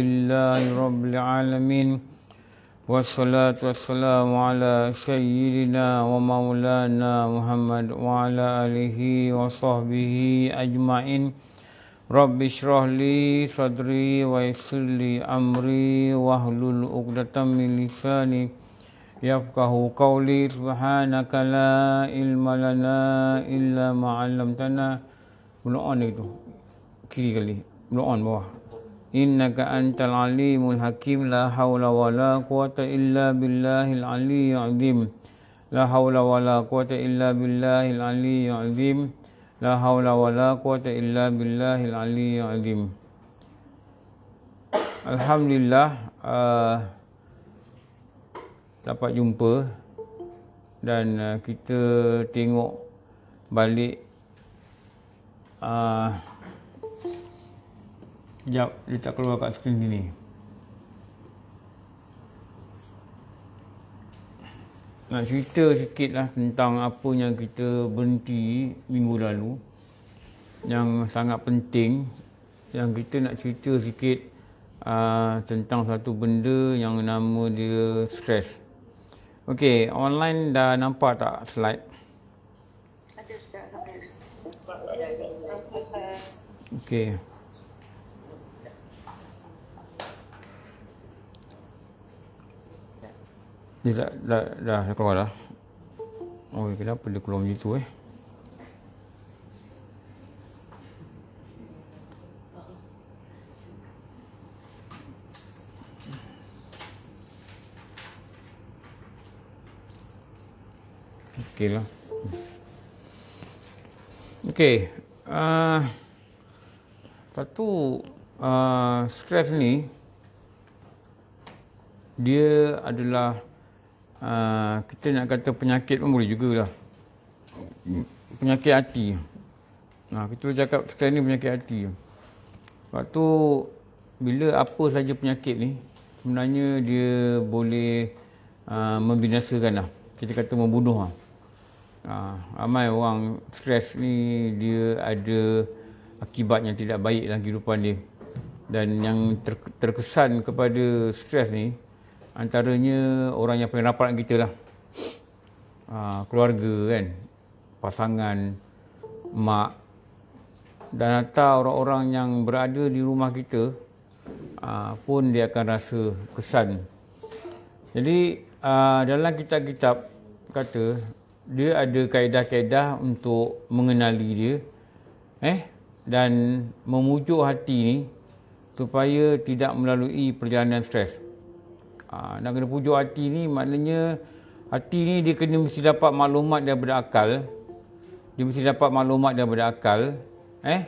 لله رب العالمين والصلاة والسلام على سيدنا ومولانا محمد وعلى آله وصحبه أجمعين رب اشرح لي صدري ويسر لي أمري واحلل عقدة من لساني يفقه قولي سبحانك لا علم لنا إلا ما علمتنا ملعون كذي قال لي ملعون innaka antal alimul hakim la haula wala quwata illa billahil aliyyil azim la haula wala quwata illa billahil aliyyil azim la haula wala quwata illa billahil aliyyil azim alhamdulillah uh, dapat jumpa dan uh, kita tengok balik uh, Sekejap, dia tak keluar kat skrin sini. Nak cerita sikit lah tentang apa yang kita berhenti minggu lalu. Yang sangat penting. Yang kita nak cerita sikit uh, tentang satu benda yang nama dia stress. Okay, online dah nampak tak slide? Okay. Dia dah, dah, dah keluar dah. Oh, eh, kenapa dia keluar macam tu eh? Okay, lah. Okey. Uh, lepas tu, uh, scratch ni, dia adalah Ah, kita nak kata penyakit pun boleh lah, Penyakit hati. Ha, kita boleh cakap sekarang ni penyakit hati. Waktu bila apa saja penyakit ni, sebenarnya dia boleh ha, ah, membinasakan lah. Kita kata membunuh lah. Ha, ramai orang stres ni dia ada akibat yang tidak baik dalam kehidupan dia. Dan yang terkesan kepada stres ni, antaranya orang yang paling rapat kita lah ha, keluarga kan pasangan mak dan atau orang-orang yang berada di rumah kita ha, pun dia akan rasa kesan jadi ha, dalam kitab-kitab kata dia ada kaedah-kaedah untuk mengenali dia eh dan memujuk hati ni supaya tidak melalui perjalanan stres. Ha, nak kena pujuk hati ni maknanya hati ni dia kena mesti dapat maklumat daripada akal. Dia mesti dapat maklumat daripada akal. Eh?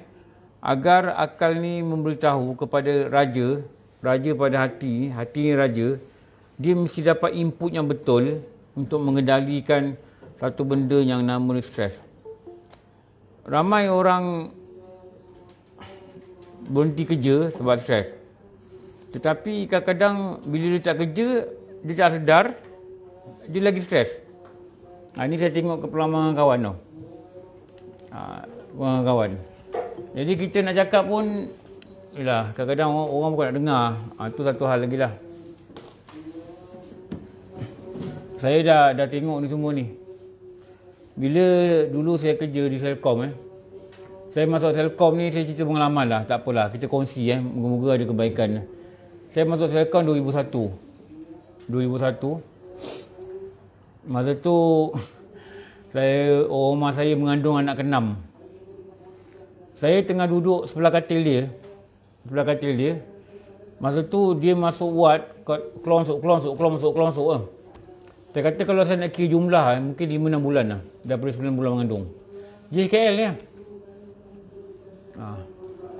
Agar akal ni memberitahu kepada raja, raja pada hati, hati ni raja, dia mesti dapat input yang betul untuk mengendalikan satu benda yang nama stres. Ramai orang berhenti kerja sebab stres. Tetapi kadang-kadang bila dia tak kerja, dia tak sedar, dia lagi stres. Ha, ini saya tengok ke pelanggan kawan tu. Ha, pelanggan kawan. Jadi kita nak cakap pun, yalah, kadang-kadang orang, orang bukan nak dengar. Ha, itu satu hal lagi lah. Saya dah dah tengok ni semua ni. Bila dulu saya kerja di Selcom eh. Saya masuk Selcom ni saya cerita pengalaman lah. Tak apalah kita kongsi eh. Moga-moga ada kebaikan lah saya masuk kan 2001 2001 masa tu saya oh rumah saya mengandung anak keenam saya tengah duduk sebelah katil dia sebelah katil dia masa tu dia masuk wad klon sok, klon sok, klon sok, klon sok. Eh. saya kata kalau saya nak kira jumlah eh, mungkin 5 6 bulan lah daripada 9 bulan mengandung JKL ni ya? ha.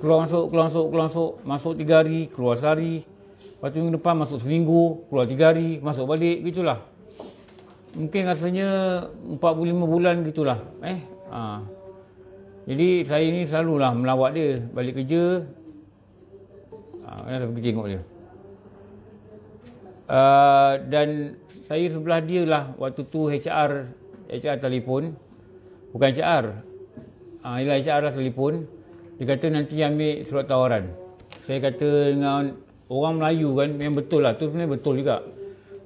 keluar masuk keluar masuk keluar masuk masuk 3 hari keluar sehari hari Lepas tu minggu depan masuk seminggu, keluar tiga hari, masuk balik, gitulah. Mungkin rasanya empat puluh lima bulan gitulah. Eh, ha. Jadi saya ni selalulah melawat dia balik kerja. Ha, kan saya pergi tengok dia. Uh, dan saya sebelah dia lah waktu tu HR HR telefon bukan HR ha, ialah HR lah telefon dia kata nanti ambil surat tawaran saya kata dengan orang Melayu kan memang betul lah tu sebenarnya betul juga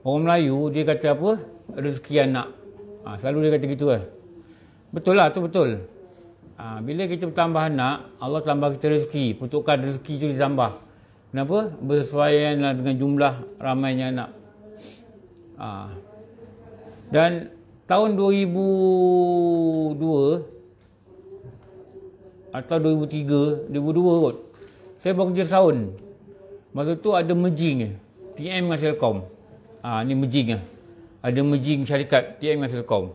orang Melayu dia kata apa rezeki anak ha, selalu dia kata gitu kan betul lah tu betul ha, bila kita bertambah anak Allah tambah kita rezeki peruntukan rezeki tu ditambah kenapa bersesuaian lah dengan jumlah ramainya anak ha. dan tahun 2002 atau 2003, 2002 kot. Saya baru tahun. Masa tu ada merging TM dengan Telkom. Ah ha, ni merging Ada merging syarikat TM dengan Telkom.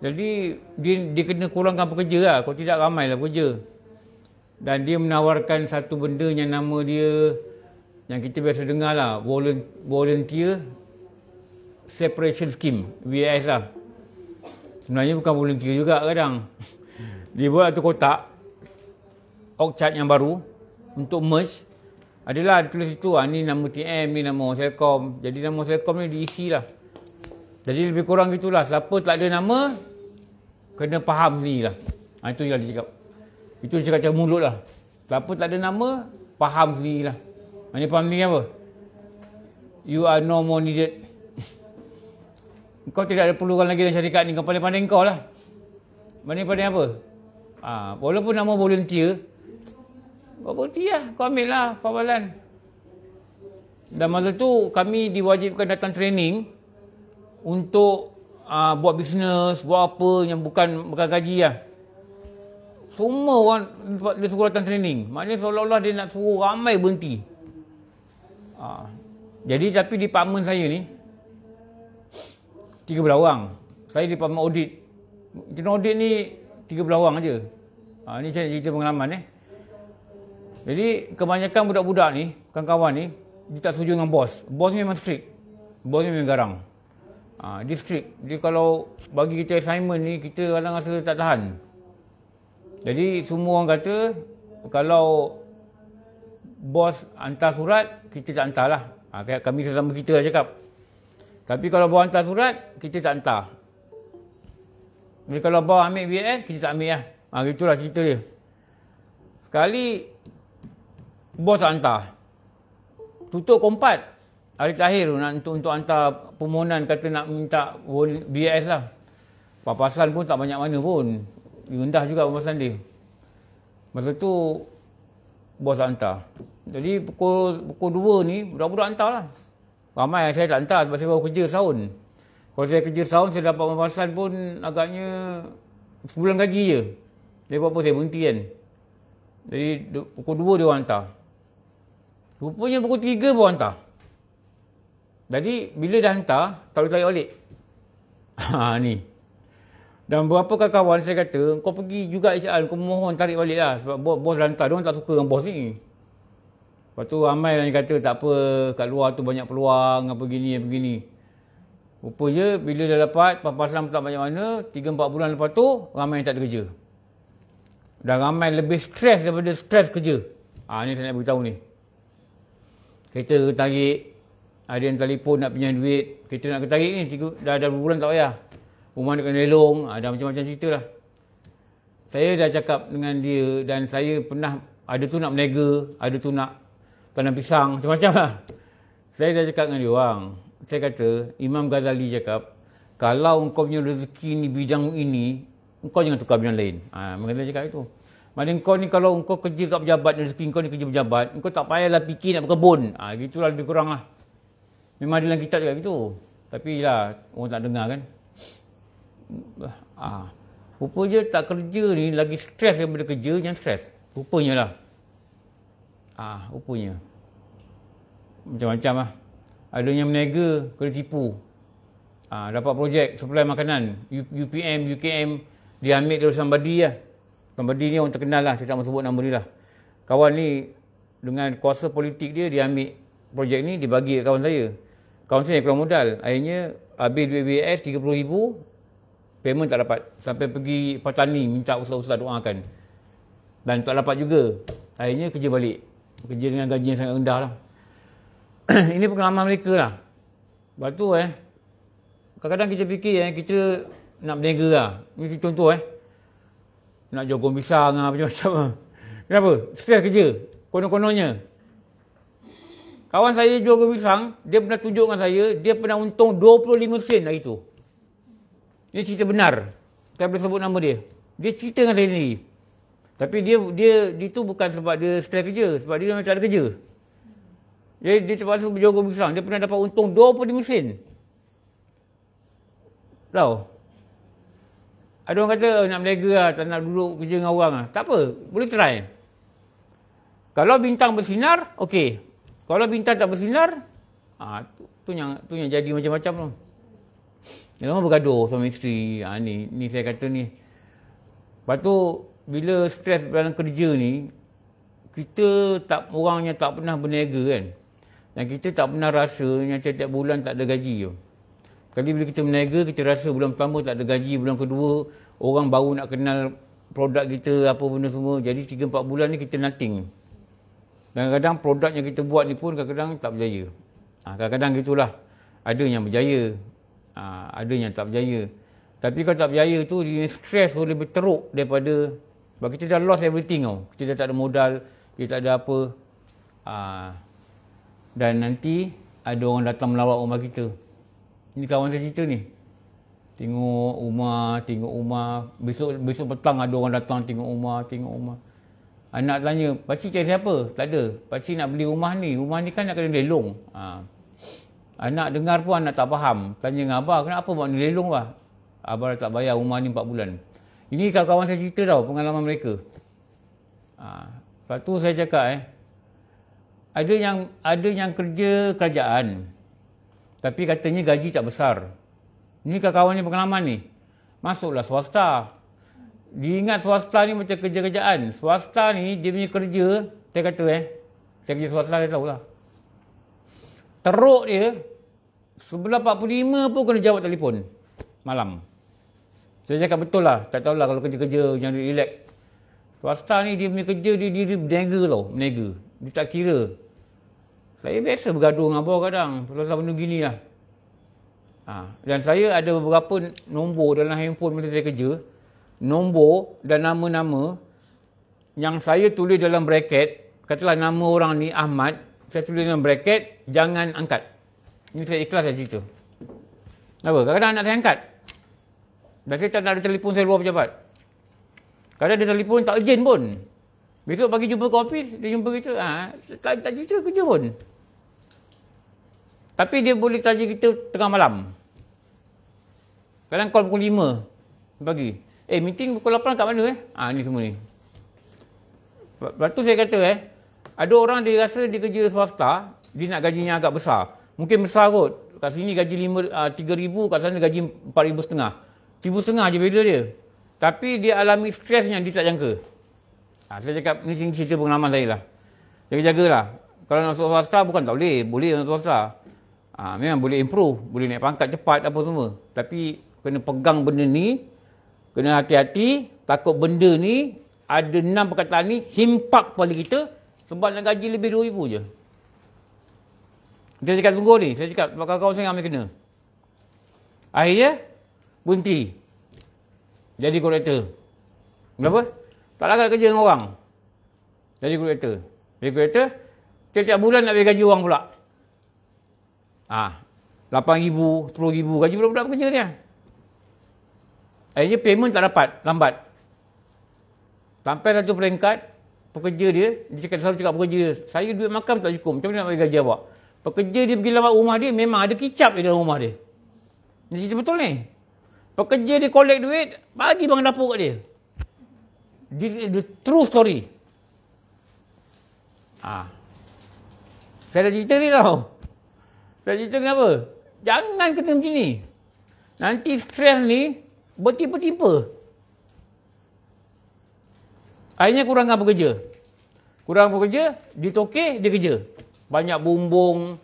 Jadi dia, dia kena kurangkan pekerja lah. Kalau tidak ramai lah pekerja. Dan dia menawarkan satu benda yang nama dia yang kita biasa dengar lah. Volunteer Separation Scheme. VAS lah. Sebenarnya bukan volunteer juga kadang. Dia buat satu kotak. Okcat yang baru. Untuk merge. Adalah ditulis situ ah ni nama TM ni nama Telkom. Jadi nama Telkom ni diisi lah. Jadi lebih kurang gitulah. Siapa tak ada nama kena faham ni lah. Ha, ah, itu yang dia cakap. Itu dia cakap macam mulut lah. Siapa tak ada nama faham ah, ni lah. Mana faham ni apa? You are no more needed. kau tidak ada perlukan lagi dalam syarikat ni. Kau pandai-pandai kau lah. Mana pandai apa? Ha, walaupun nama volunteer, kau berhenti lah. Kau ambil lah kawalan. Dan masa tu kami diwajibkan datang training untuk uh, buat bisnes, buat apa yang bukan bukan gaji lah. Semua orang dia, suruh datang training. Maknanya seolah-olah dia nak suruh ramai berhenti. Uh, jadi tapi di department saya ni 13 orang. Saya di department audit. Internal audit ni 13 orang aja. Ah, ha, ni saya cerita pengalaman eh. Jadi kebanyakan budak-budak ni, kawan-kawan ni, dia tak setuju dengan bos. Bos ni memang strict. Bos ni memang garang. Ha, dia strict. Dia kalau bagi kita assignment ni, kita kadang rasa tak tahan. Jadi semua orang kata, kalau bos hantar surat, kita tak lah. Ha, kami sesama kita lah cakap. Tapi kalau bos hantar surat, kita tak hantar. Jadi kalau bos ambil BS, kita tak ambil lah. Ha, itulah cerita dia. Sekali Bos hantar. Tutup kompat. Hari terakhir nak, untuk, untuk hantar permohonan kata nak minta BIS lah. Papasan pun tak banyak mana pun. Rendah juga papasan dia. Masa tu bos hantar. Jadi pukul, pukul 2 ni budak-budak hantar lah. Ramai yang saya tak hantar sebab saya baru kerja setahun. Kalau saya kerja setahun saya dapat papasan pun agaknya sebulan gaji je. Dia buat apa saya berhenti kan. Jadi pukul 2 dia orang hantar. Rupanya pukul tiga pun hantar. Jadi bila dah hantar, tak boleh tarik balik. Ha ni. Dan berapa kawan saya kata, kau pergi juga isyal, kau mohon tarik balik lah. Sebab bos, bos dah hantar, dia tak suka dengan bos ni. Lepas tu ramai yang kata, tak apa, kat luar tu banyak peluang, apa gini, apa gini. Rupanya bila dah dapat, pampasan pun tak banyak mana, 3-4 bulan lepas tu, ramai yang tak ada kerja. Dan ramai lebih stres daripada stres kerja. Ha ni saya nak beritahu ni kereta tarik ada yang telefon nak pinjam duit kereta nak ketarik ni tiga, dah ada bulan tak payah rumah nak kena lelong ada ah, macam-macam cerita lah saya dah cakap dengan dia dan saya pernah ada tu nak berniaga ada tu nak tanam pisang macam-macam lah saya dah cakap dengan dia orang saya kata Imam Ghazali cakap kalau engkau punya rezeki ni bidang ini engkau jangan tukar bidang lain ha, ah, mengenai cakap itu Maknanya engkau ni kalau engkau kerja kat pejabat dan rezeki engkau ni kerja pejabat, engkau tak payahlah fikir nak berkebun. Ah ha, gitulah lebih kurang lah. Memang dalam kitab juga gitu. Tapi lah orang tak dengar kan. Ah. Ha. Rupanya tak kerja ni lagi stres daripada kerja yang stres. Rupanya lah. Ah, ha, rupanya. Macam-macam lah. Ada yang meniaga, kena tipu. Ah, ha, dapat projek supply makanan. UPM, UKM, diambil ambil dari somebody lah. Ya. Nombor D ni orang terkenal lah. Saya tak mahu sebut nama dia lah. Kawan ni dengan kuasa politik dia, dia ambil projek ni, dia bagi kawan saya. Kawan saya yang kurang modal. Akhirnya, habis duit BAS RM30,000, payment tak dapat. Sampai pergi petani minta usaha-usaha doakan. Dan tak dapat juga. Akhirnya kerja balik. Kerja dengan gaji yang sangat rendah lah. Ini pengalaman mereka lah. Lepas tu eh, kadang-kadang kita fikir eh, kita nak berniaga lah. Ini contoh eh nak jogong pisang lah macam-macam lah. Kenapa? Stres kerja. Konon-kononnya. Kawan saya jual gong pisang, dia pernah tunjuk dengan saya, dia pernah untung 25 sen hari itu, Ini cerita benar. Saya boleh sebut nama dia. Dia cerita dengan saya ni. Tapi dia dia tu bukan sebab dia stres kerja, sebab dia macam ada kerja. Jadi dia terpaksa berjual gong pisang, dia pernah dapat untung 25 sen. Tahu? Ada orang kata nak berniaga lah, tak nak duduk kerja dengan orang lah. Tak apa, boleh try. Kalau bintang bersinar, okey. Kalau bintang tak bersinar, ah ha, tu, tu, yang tu yang jadi macam-macam tu. Dia lama bergaduh sama isteri. Ha, ni, ni saya kata ni. Lepas tu, bila stres dalam kerja ni, kita tak orangnya tak pernah berniaga kan. Dan kita tak pernah rasa yang setiap bulan tak ada gaji tu. Tapi bila kita meniaga, kita rasa bulan pertama tak ada gaji, bulan kedua orang baru nak kenal produk kita, apa benda semua. Jadi 3-4 bulan ni kita nothing. kadang-kadang produk yang kita buat ni pun kadang-kadang tak berjaya. Ah, kadang-kadang gitulah. Ada yang berjaya. Ah, ada yang tak berjaya. Tapi kalau tak berjaya tu, dia stress tu lebih teruk daripada sebab kita dah lost everything tau. Kita dah tak ada modal, kita tak ada apa. Ah, dan nanti ada orang datang melawat rumah kita. Ni kawan saya cerita ni. Tengok rumah, tengok rumah. Besok besok petang ada orang datang tengok rumah, tengok rumah. Ah, anak tanya, pakcik cari siapa? Tak ada. Pakcik nak beli rumah ni. Rumah ni kan nak kena lelong. Ha. Ah. Anak ah, dengar pun anak tak faham. Tanya dengan abah, kenapa buat ni lelong lah? Abah tak bayar rumah ni 4 bulan. Ini kawan-kawan saya cerita tau pengalaman mereka. Ha. Lepas tu saya cakap eh. Ada yang ada yang kerja kerajaan. Tapi katanya gaji tak besar. Ini kawan-kawan ni pengalaman ni. Masuklah swasta. Diingat swasta ni macam kerja-kerjaan. Swasta ni dia punya kerja, saya kata eh. Saya kerja swasta saya tahu lah. Teruk dia, sebelah 45 pun kena jawab telefon. Malam. Saya cakap betul lah. Tak tahulah kalau kerja-kerja yang relax. Swasta ni dia punya kerja, dia, dia, dia berniaga tau. Berniaga. Dia tak kira. Saya biasa bergaduh dengan abah kadang. Pasal benda gini lah. Ha. Dan saya ada beberapa nombor dalam handphone masa saya kerja. Nombor dan nama-nama yang saya tulis dalam bracket. Katalah nama orang ni Ahmad. Saya tulis dalam bracket. Jangan angkat. Ini saya ikhlas saya cerita. Apa? Kadang-kadang anak saya angkat. Dan saya tak nak ada telefon saya luar pejabat. Kadang-kadang dia telefon tak urgent pun. Besok pagi jumpa ke ofis, dia jumpa kita. Ha, tak, tak cerita kerja pun. Tapi dia boleh tanya kita tengah malam. Kadang call pukul 5 pagi. Eh, meeting pukul 8 kat mana eh? Ha, ni semua ni. Lepas tu saya kata eh, ada orang dia rasa dia kerja swasta, dia nak gajinya agak besar. Mungkin besar kot. Kat sini gaji ah, RM3,000, kat sana gaji RM4,500. RM1,500 je beza dia. Tapi dia alami stres yang dia tak jangka. Ha, saya cakap ni cerita pengalaman saya lah. Jaga jagalah. Kalau nak masuk swasta bukan tak boleh, boleh masuk swasta. Ha, memang boleh improve, boleh naik pangkat cepat apa semua. Tapi kena pegang benda ni, kena hati-hati, takut benda ni ada enam perkataan ni himpak kepala kita sebab nak gaji lebih RM2,000 je. Saya cakap sungguh ni, saya cakap kawan-kawan saya ambil kena. Akhirnya, bunti. Jadi korektor. Berapa? Hmm. Tak larat kerja dengan orang. Jadi kereta. Jadi kereta, setiap bulan nak bayar gaji orang pula. Ah, ha, 8000, 10000 gaji budak-budak kerja dia. Akhirnya payment tak dapat, lambat. Sampai satu peringkat, pekerja dia, dia cakap, selalu cakap pekerja dia, saya duit makam tak cukup, macam mana nak bayar gaji awak? Pekerja dia pergi lewat rumah dia, memang ada kicap di dalam rumah dia. Ini cerita betul ni. Pekerja dia collect duit, bagi bang dapur kat dia. This is the true story. Ah. Saya dah cerita ni tau. Saya dah cerita kenapa? Jangan kena macam ni. Nanti stres ni bertimpa-timpa. Akhirnya kurang apa kerja. Kurang apa kerja, dia toke, dia kerja. Banyak bumbung.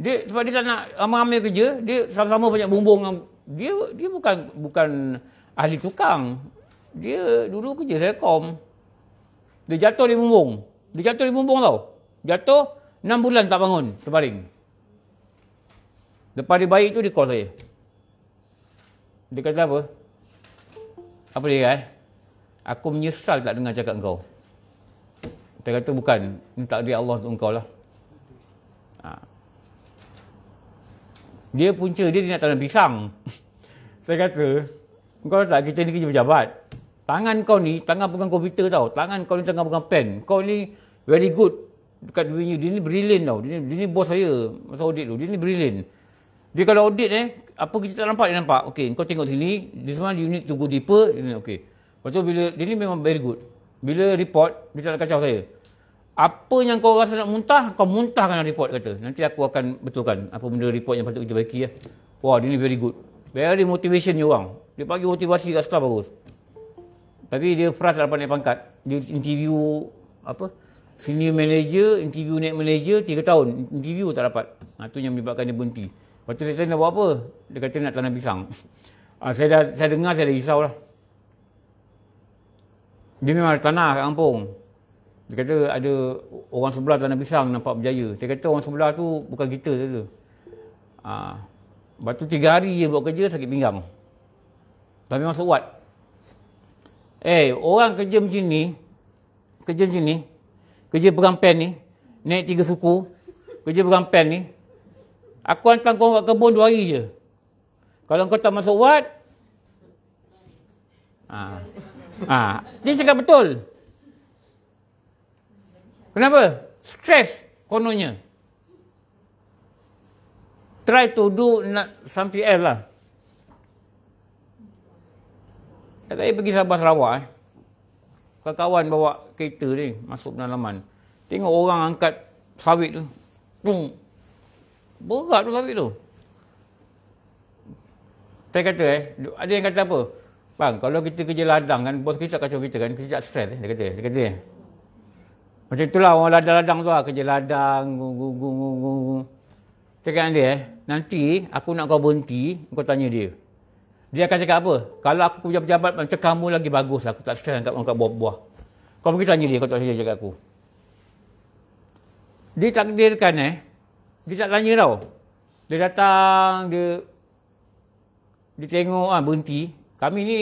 Dia, sebab dia tak nak ramai-ramai kerja, dia sama-sama banyak bumbung. Dia dia bukan bukan ahli tukang dia dulu kerja telekom. Dia jatuh di bumbung. Dia jatuh di bumbung tau. Jatuh, 6 bulan tak bangun, terbaring. Depan dia baik tu, dia call saya. Dia kata apa? Apa dia eh? Aku menyesal tak dengar cakap engkau. Dia kata bukan. Ini tak dia Allah untuk kau lah. Ha. Dia punca dia, dia nak tanam pisang. saya kata, engkau tak kita ni kerja pejabat. Tangan kau ni, tangan bukan komputer tau. Tangan kau ni tangan bukan pen. Kau ni very good dekat dunia. Dia ni brilliant tau. Dia ni, dia ni bos saya masa audit tu. Dia ni brilliant. Dia kalau audit eh, apa kita tak nampak, dia nampak. Okay, kau tengok sini. This one you need to go deeper. Okay. Lepas tu bila, dia ni memang very good. Bila report, dia tak nak kacau saya. Apa yang kau rasa nak muntah, kau muntahkan report kata. Nanti aku akan betulkan apa benda report yang patut kita baiki. Ya. Eh. Wah, dia ni very good. Very motivation ni orang. Dia bagi motivasi kat staff bagus. Tapi dia pernah tak dapat naik pangkat. Dia interview apa? Senior manager, interview naik manager 3 tahun, interview tak dapat. Ha tu yang menyebabkan dia berhenti. Lepas tu dia kata nak buat apa? Dia kata nak tanam pisang. Ha, saya dah saya dengar saya dah risau lah. Dia memang ada tanah kat kampung. Dia kata ada orang sebelah tanah pisang nampak berjaya. Dia kata orang sebelah tu bukan kita saja. Ha. Lepas tiga hari dia buat kerja sakit pinggang. Tapi masuk wad. Eh, hey, orang kerja macam ni, kerja macam ni, kerja berampen ni, naik tiga suku, kerja berampen ni, aku hantar kau kat kebun dua hari je. Kalau kau tak masuk wat, ah. Ha, ha, ah. dia cakap betul. Kenapa? Stress kononnya. Try to do something else lah. saya pergi Sabah Sarawak eh. Kawan-kawan bawa kereta ni masuk pendalaman. Tengok orang angkat sawit tu. Tung. Berat tu sawit tu. Saya kata eh, ada yang kata apa? Bang, kalau kita kerja ladang kan, bos kita kacau kita kan, kita tak stres eh, dia kata. Dia kata eh. Macam itulah orang ladang-ladang tu lah, kerja ladang, gung-gung-gung-gung. Cakap dia eh, nanti aku nak kau berhenti, kau tanya dia. Dia akan cakap apa? Kalau aku punya pejabat macam kamu lagi bagus Aku tak stress angkat, angkat buah-buah. Kau pergi tanya dia, kau tak stress cakap aku. Dia takdirkan eh. Dia tak tanya tau. Dia datang, dia... Dia tengok, ha, berhenti. Kami ni...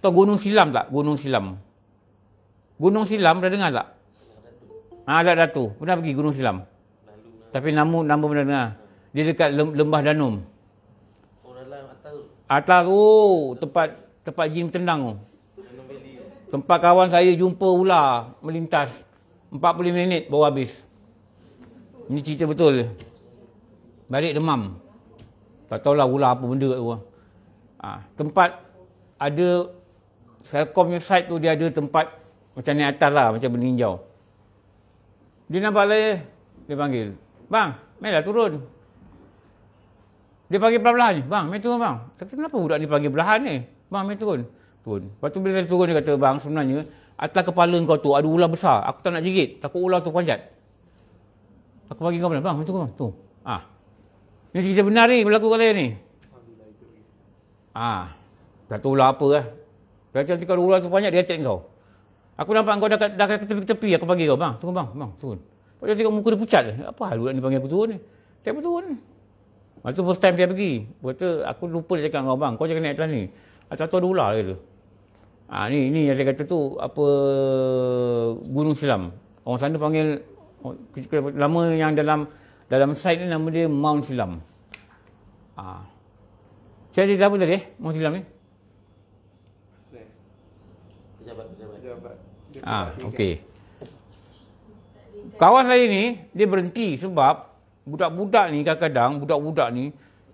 Tahu Gunung Silam tak? Gunung Silam. Gunung Silam, pernah dengar tak? Ah, ha, ada Datu. Pernah pergi Gunung Silam? Tapi nama, nama pernah dengar. Dia dekat lembah Danum. Atas tu tempat tempat gym tenang tu. Tempat kawan saya jumpa ular melintas. 40 minit baru habis. Ini cerita betul. Balik demam. Tak tahu tahulah ular apa benda tu. luar. Ha, tempat ada Selcomnya site tu dia ada tempat macam ni atas lah macam beninjau. Dia nampak lah dia panggil. Bang, mari turun. Dia pagi perlahan-lahan. Bang, mari turun bang. Kata, kenapa budak ni pagi perlahan ni? Bang, mari turun. Turun. Lepas tu bila dia turun, dia kata, bang, sebenarnya atas kepala kau tu ada ular besar. Aku tak nak jigit. Takut ular tu panjat. Aku bagi kau bang. Mari turun bang. Tu. Ah. Ini cerita benar ni berlaku kat saya ni. Ah. Tak tahu ular apa lah. Eh. Kata nanti kalau ular tu panjat, dia attack kau. Aku nampak kau dah, dah, dah tepi-tepi. Aku panggil kau. Bang, turun bang. Bang, turun. Lepas tu tengok muka dia pucat. Apa hal budak ni panggil aku turun ni? Saya pun turun ni. Waktu ah, first time saya pergi. tu aku lupa dia cakap dengan abang, kau jangan naik atas ni. Atas ah, lah tu ada ah, ular gitu. Ha, ni, ni yang saya kata tu, apa, Gunung Silam. Orang sana panggil, lama yang dalam dalam site ni nama dia Mount Silam. Ha. Saya cerita apa tadi eh, Mount Silam ni? Pejabat, pejabat. Ah, ha, okey. Kawan saya ni, dia berhenti sebab budak-budak ni kadang-kadang, budak-budak ni,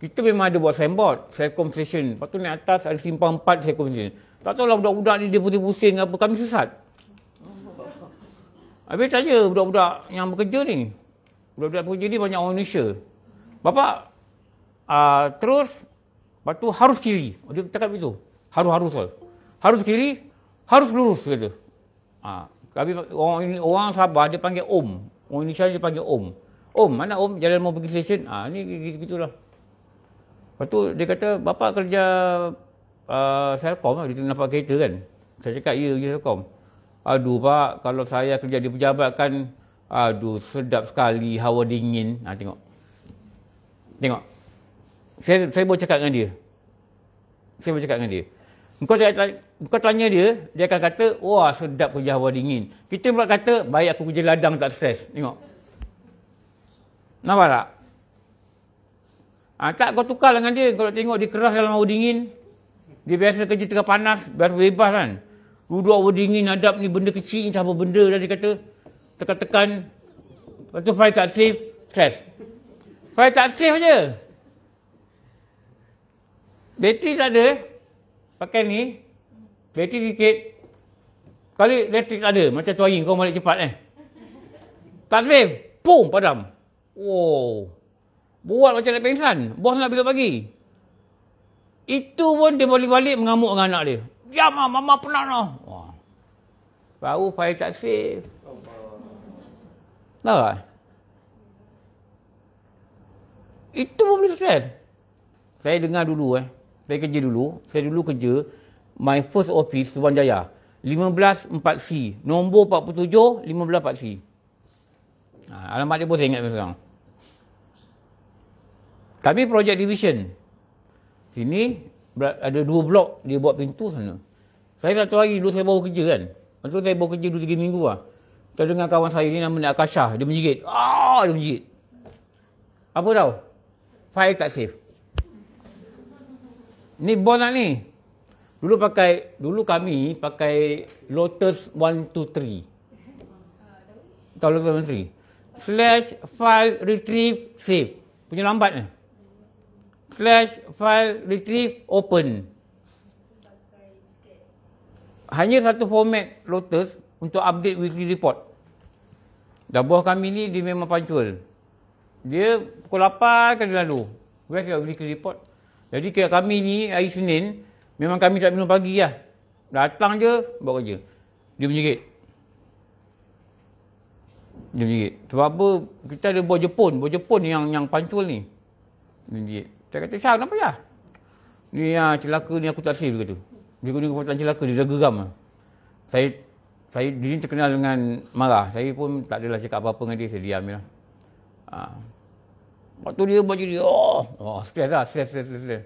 kita memang ada buat signboard, circumcision. Lepas tu naik atas ada simpang empat circumcision. Tak tahulah budak-budak ni dia pusing-pusing apa, kami sesat. Habis tanya budak-budak yang bekerja ni. Budak-budak bekerja ni banyak orang Indonesia. Bapa uh, ah, terus, lepas tu harus kiri. Dia cakap begitu. Harus-harus lah. Harus kiri, harus lurus, kata. Ah, ha. kami, orang, orang Sabah dia panggil Om. Orang Indonesia dia panggil Om. Om, mana Om? Jalan mau pergi stesen. Ah, ni gitulah. Lepas tu dia kata, bapa kerja uh, ah, Selcom lah, dia tu nampak kereta kan. Saya cakap, ya, kerja Selcom. Aduh, pak, kalau saya kerja di pejabat kan, aduh, sedap sekali, hawa dingin. Ha, tengok. Tengok. Saya, saya boleh cakap dengan dia. Saya boleh cakap dengan dia. Engkau tanya, engkau tanya dia, dia akan kata, wah, sedap kerja hawa dingin. Kita pula kata, baik aku kerja ladang tak stres. Tengok. Nampak tak? Ha, tak kau tukar dengan dia. Kalau tengok dia keras dalam air dingin. Dia biasa kerja tengah panas. Biasa bebas kan. Duduk air dingin. Adap ni benda kecil. Ini apa benda dah dia kata. Tekan-tekan. Lepas tu fire tak safe. Stress. Fire tak safe je. Bateri tak ada. Pakai ni. Bateri sikit. Kali elektrik tak ada. Macam tu air. Kau balik cepat eh. Tak safe. Pum Padam. Wow. Buat macam nak pengsan. Bos nak bila pagi. Itu pun dia balik-balik mengamuk dengan anak dia. Ya lah. Mama pernah lah. Wah. Baru fire tak safe. Tahu tak? Itu pun boleh stress. Saya dengar dulu eh. Saya kerja dulu. Saya dulu kerja. My first office, Subang Jaya. 15 4C. Nombor 47, 15 4C. Ha, alamat dia pun saya ingat sekarang. Kami project division. Sini ada dua blok dia buat pintu sana. Saya satu hari dulu saya baru kerja kan. tu saya baru kerja dua tiga minggu lah. Saya dengar kawan saya ni nama ni Akasha. Dia menjigit. oh dia menjigit. Apa tau? File tak save. Ni bon lah ni. Dulu pakai, dulu kami pakai Lotus 123. Tahu Lotus 123. Slash file retrieve save. Punya lambat ni. Eh? slash file retrieve open. Hanya satu format Lotus untuk update weekly report. dah buah kami ni dia memang pancul. Dia pukul 8 kali lalu. Where's your weekly report? Jadi kami ni hari Senin, memang kami tak minum pagi lah. Datang je, buat kerja. Dia menjerit. Dia menjerit. Sebab apa, kita ada buah Jepun. Buah Jepun yang yang pancul ni. Dia menjerit. Saya kata, Syah, kenapa Syah? Ni ya, celaka ni aku tak safe, dia kata. Dia kena kepatan celaka, dia dah geram. Ah. Saya, saya diri terkenal dengan marah. Saya pun tak adalah cakap apa-apa dengan dia, saya diam je ya. lah. Ha. Lepas tu dia baca dia, oh, oh stress lah, stress, stress, stress.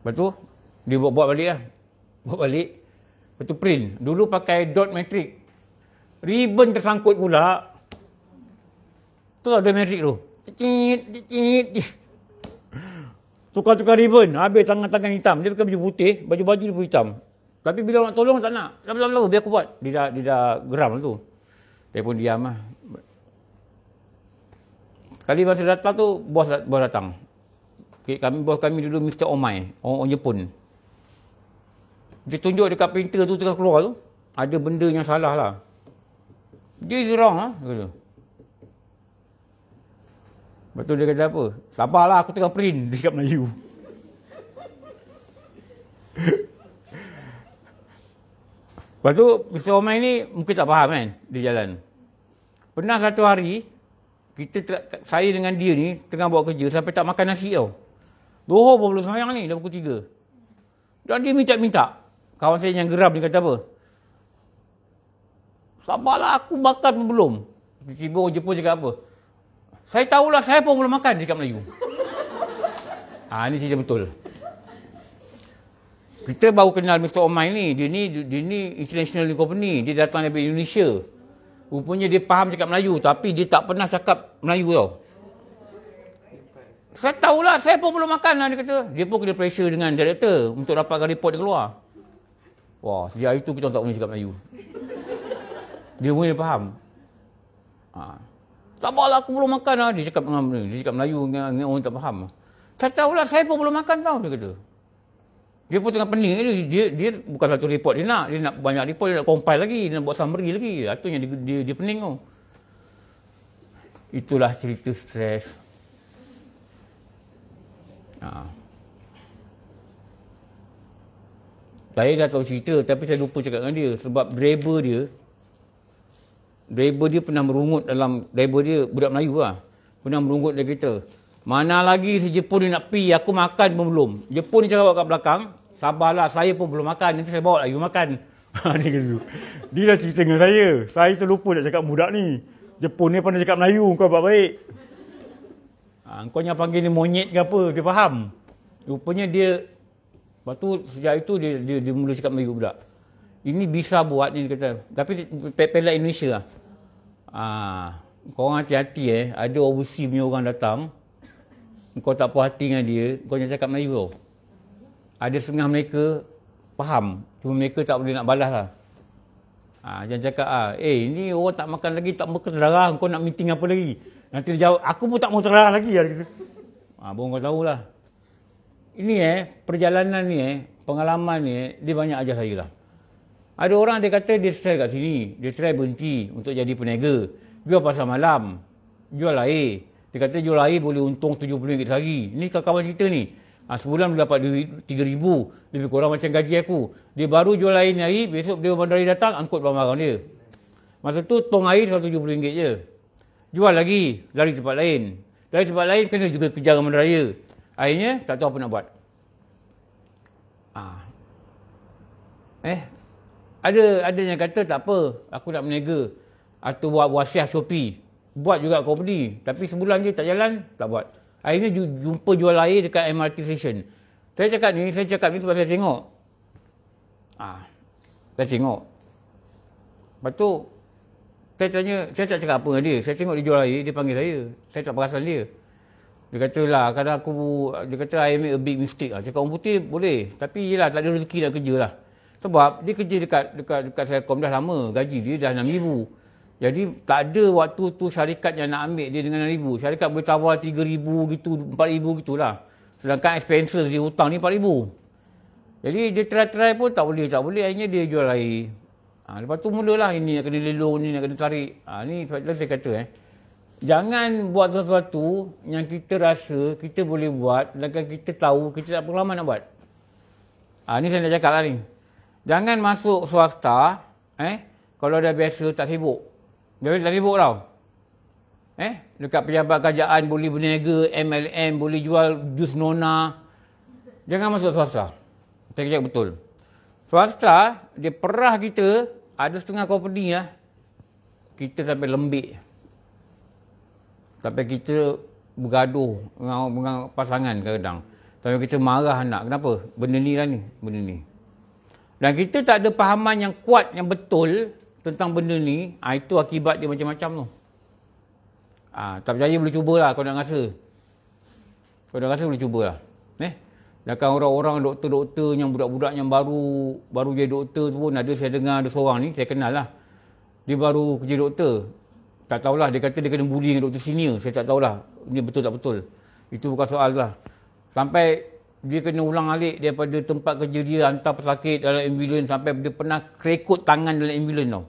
Lepas tu, dia buat-buat balik lah. Buat balik. Lepas tu print. Dulu pakai dot matrix. Ribbon tersangkut pula. Tu ada lah dot matrix tu. Tukar-tukar ribbon. Habis tangan-tangan hitam. Dia pakai baju putih. Baju-baju dia pun hitam. Tapi bila nak tolong tak nak. Lama-lama biar aku buat. Dia dah, dia dah geram tu. Dia pun diam lah. Kali masa datang tu, bos, bos datang. kami, bos kami dulu Mr. Omai. Orang, orang Jepun. Dia tunjuk dekat printer tu tengah keluar tu. Ada benda yang salah lah. Dia dirang lah. Dia kata. Lepas tu dia kata apa? Sabarlah aku tengah print di dekat Melayu. Lepas tu Mr. Omai ni mungkin tak faham kan di jalan. Pernah satu hari kita saya dengan dia ni tengah buat kerja sampai tak makan nasi tau. Dohor pun belum sayang ni dah pukul tiga Dan dia minta-minta. Kawan saya yang geram dia kata apa? Sabarlah aku makan pun belum. Tiba-tiba orang Jepun cakap apa? Saya tahulah saya pun belum makan cakap Melayu. Ah ha, ini cerita betul. Kita baru kenal Mr. Omai ni. Dia ni dia ni international company. Dia datang dari Indonesia. Rupanya dia faham cakap Melayu tapi dia tak pernah cakap Melayu tau. Saya tahulah saya pun belum makan lah dia kata. Dia pun kena pressure dengan director untuk dapatkan report dia keluar. Wah, sejak itu kita tak boleh cakap Melayu. Dia pun dia faham. Ah. Ha. Tak apa lah aku belum makan lah. Dia cakap dengan dia cakap Melayu dengan orang tak faham. Saya tahu lah saya pun belum makan tau dia kata. Dia pun tengah pening dia, dia, dia bukan satu report dia nak. Dia nak banyak report, dia nak compile lagi, dia nak buat summary lagi. Itu yang dia, dia, dia pening tau. Itulah cerita stres. Ha. Saya dah tahu cerita tapi saya lupa cakap dengan dia. Sebab driver dia, driver dia pernah merungut dalam driver dia budak Melayu lah. Pernah merungut dia kita. Mana lagi si Jepun ni nak pi aku makan pun belum. Jepun ni cakap kat belakang. Sabarlah saya pun belum makan. Nanti saya bawa lah you makan. Ha, dia, dia dah cerita dengan saya. Saya terlupa nak cakap budak ni. Jepun ni pandai cakap Melayu. Kau buat baik. Ha, kau ni panggil ni monyet ke apa. Dia faham. Rupanya dia. Lepas tu sejak itu dia, dia, dia mula cakap Melayu budak. Ini bisa buat ni dia kata. Tapi pelat Indonesia lah. Ah, kau orang hati-hati eh. Ada obusi punya orang datang. Kau tak puas hati dengan dia. Kau jangan cakap Melayu kau. Ada setengah mereka faham. Cuma mereka tak boleh nak balas lah. Ha, ah, jangan cakap ah, Eh ni orang tak makan lagi. Tak makan darah. Kau nak meeting apa lagi. Nanti dia jawab. Aku pun tak mau terang lagi. Ah, ha, Bukan ah, kau tahulah. Ini eh. Perjalanan ni eh. Pengalaman ni eh. Dia banyak ajar saya lah. Ada orang dia kata dia try kat sini. Dia try berhenti untuk jadi peniaga. Jual pasal malam. Jual air. Dia kata jual air boleh untung RM70 sehari. Ini kawan-kawan cerita ni. Ha, sebulan dia dapat duit RM3,000. Lebih kurang macam gaji aku. Dia baru jual air ni hari. Besok dia bandar datang angkut barang-barang dia. Masa tu tong air RM170 je. Jual lagi. Lari tempat lain. Lari tempat lain kena juga kejar dengan bandar raya. Akhirnya tak tahu apa nak buat. Ha. Eh, ada ada yang kata tak apa aku nak berniaga atau buat wasiah Shopee buat juga komedi tapi sebulan je tak jalan tak buat akhirnya jumpa jual air dekat MRT station saya cakap ni saya cakap ni sebab saya tengok ah ha, saya tengok lepas tu saya tanya saya tak cakap apa dengan dia saya tengok dia jual air dia panggil saya saya tak perasan dia dia kata lah kadang aku dia kata I make a big mistake lah cakap orang putih boleh tapi yelah tak ada rezeki nak kerja lah sebab dia kerja dekat dekat dekat Telkom dah lama, gaji dia dah 6000. Jadi tak ada waktu tu syarikat yang nak ambil dia dengan 6000. Syarikat boleh tawar 3000 gitu, 4000 gitulah. Sedangkan expenses dia hutang ni 4000. Jadi dia try-try pun tak boleh, tak boleh. Akhirnya dia jual air. Ha, lepas tu mulalah ini nak kena lelong, ini nak kena tarik. Ha, ni saya kata eh. Jangan buat sesuatu yang kita rasa kita boleh buat dan kita tahu kita tak pengalaman nak buat. Ha, ni saya nak cakap lah ni. Jangan masuk swasta eh kalau dah biasa tak sibuk. Dia biasa tak sibuk tau. Eh, dekat pejabat kerajaan boleh berniaga MLM, boleh jual jus nona. Jangan masuk swasta. Saya kira betul. Swasta, dia perah kita ada setengah company lah. Kita sampai lembik. tapi kita bergaduh dengan, dengan pasangan kadang-kadang. Sampai kita marah anak. Kenapa? Benda ni lah ni. Benda ni. Dan kita tak ada pahaman yang kuat, yang betul tentang benda ni, ha, itu akibat dia macam-macam tu. Ha, tak percaya boleh cubalah kau nak rasa. Kau nak rasa boleh cubalah. Eh? Dan orang-orang doktor-doktor yang budak-budak yang baru baru jadi doktor tu pun ada saya dengar ada seorang ni, saya kenal lah. Dia baru kerja doktor. Tak tahulah, dia kata dia kena bully dengan doktor senior. Saya tak tahulah, ni betul tak betul. Itu bukan soal lah. Sampai dia kena ulang alik daripada tempat kerja dia hantar pesakit dalam ambulan sampai dia pernah kerekut tangan dalam ambulan. tau.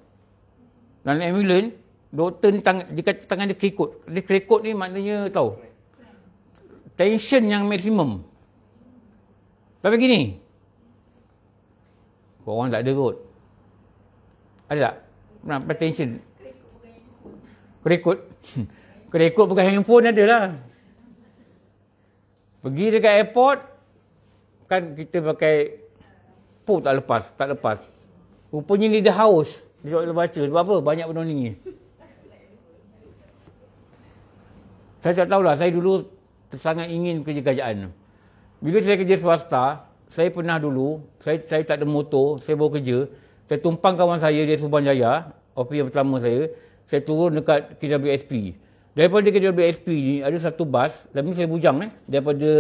Dalam ambulans, doktor ni tangan, dia kata tangan dia kerekut. Dia kerekut ni maknanya tau. Tension yang maksimum. Tapi gini. Korang tak ada kot. Ada tak? Kenapa tension? Kerekut. Kerekut bukan handphone adalah. Pergi dekat airport, kan kita pakai pun tak lepas, tak lepas. Rupanya dah haus. Dia tak boleh baca. Sebab apa? Banyak benda ni. Saya tak tahulah. Saya dulu sangat ingin kerja kerajaan. Bila saya kerja swasta, saya pernah dulu, saya, saya tak ada motor, saya bawa kerja. Saya tumpang kawan saya, dia Subang Jaya, OP yang pertama saya. Saya turun dekat KWSP. Daripada KWSP ni, ada satu bas, tapi saya bujang eh. Daripada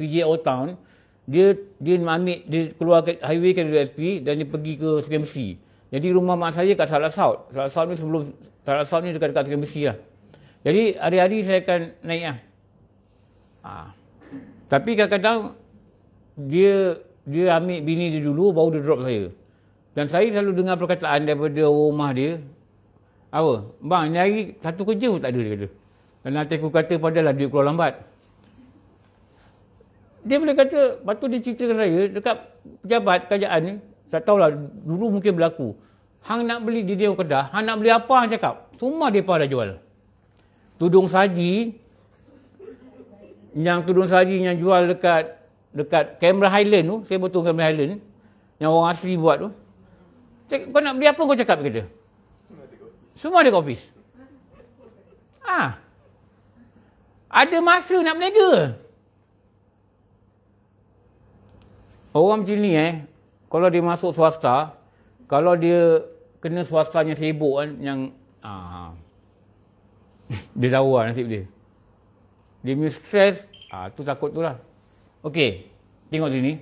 PJO Old Town dia dia ambil dia keluar ke highway ke DLP dan dia pergi ke Sungai Besi. Jadi rumah mak saya kat Salah South. Salah South ni sebelum Salah South ni dekat-dekat Sungai Besi lah. Jadi hari-hari saya akan naik ah Ha. Tapi kadang-kadang dia dia ambil bini dia dulu baru dia drop saya. Dan saya selalu dengar perkataan daripada rumah dia. Apa? Bang, ni hari satu kerja pun tak ada dia kata. Dan nanti aku kata padahal lah dia keluar lambat dia boleh kata, lepas tu dia cerita saya dekat pejabat kerajaan ni, tak tahulah dulu mungkin berlaku. Hang nak beli di dia kedah, hang nak beli apa hang cakap? Semua depa dah jual. Tudung saji yang tudung saji yang jual dekat dekat Camera Highland tu, saya betul Camera Highland yang orang asli buat tu. Cakap, kau nak beli apa kau cakap kata? Semua ada kopis. Ah. Ha. Ada masa nak berniaga. Orang macam ni eh, kalau dia masuk swasta, kalau dia kena swastanya sibuk kan, yang ah, ah. dia tahu lah nasib dia. Dia punya stres, ah, tu takut tu lah. Okey, tengok sini.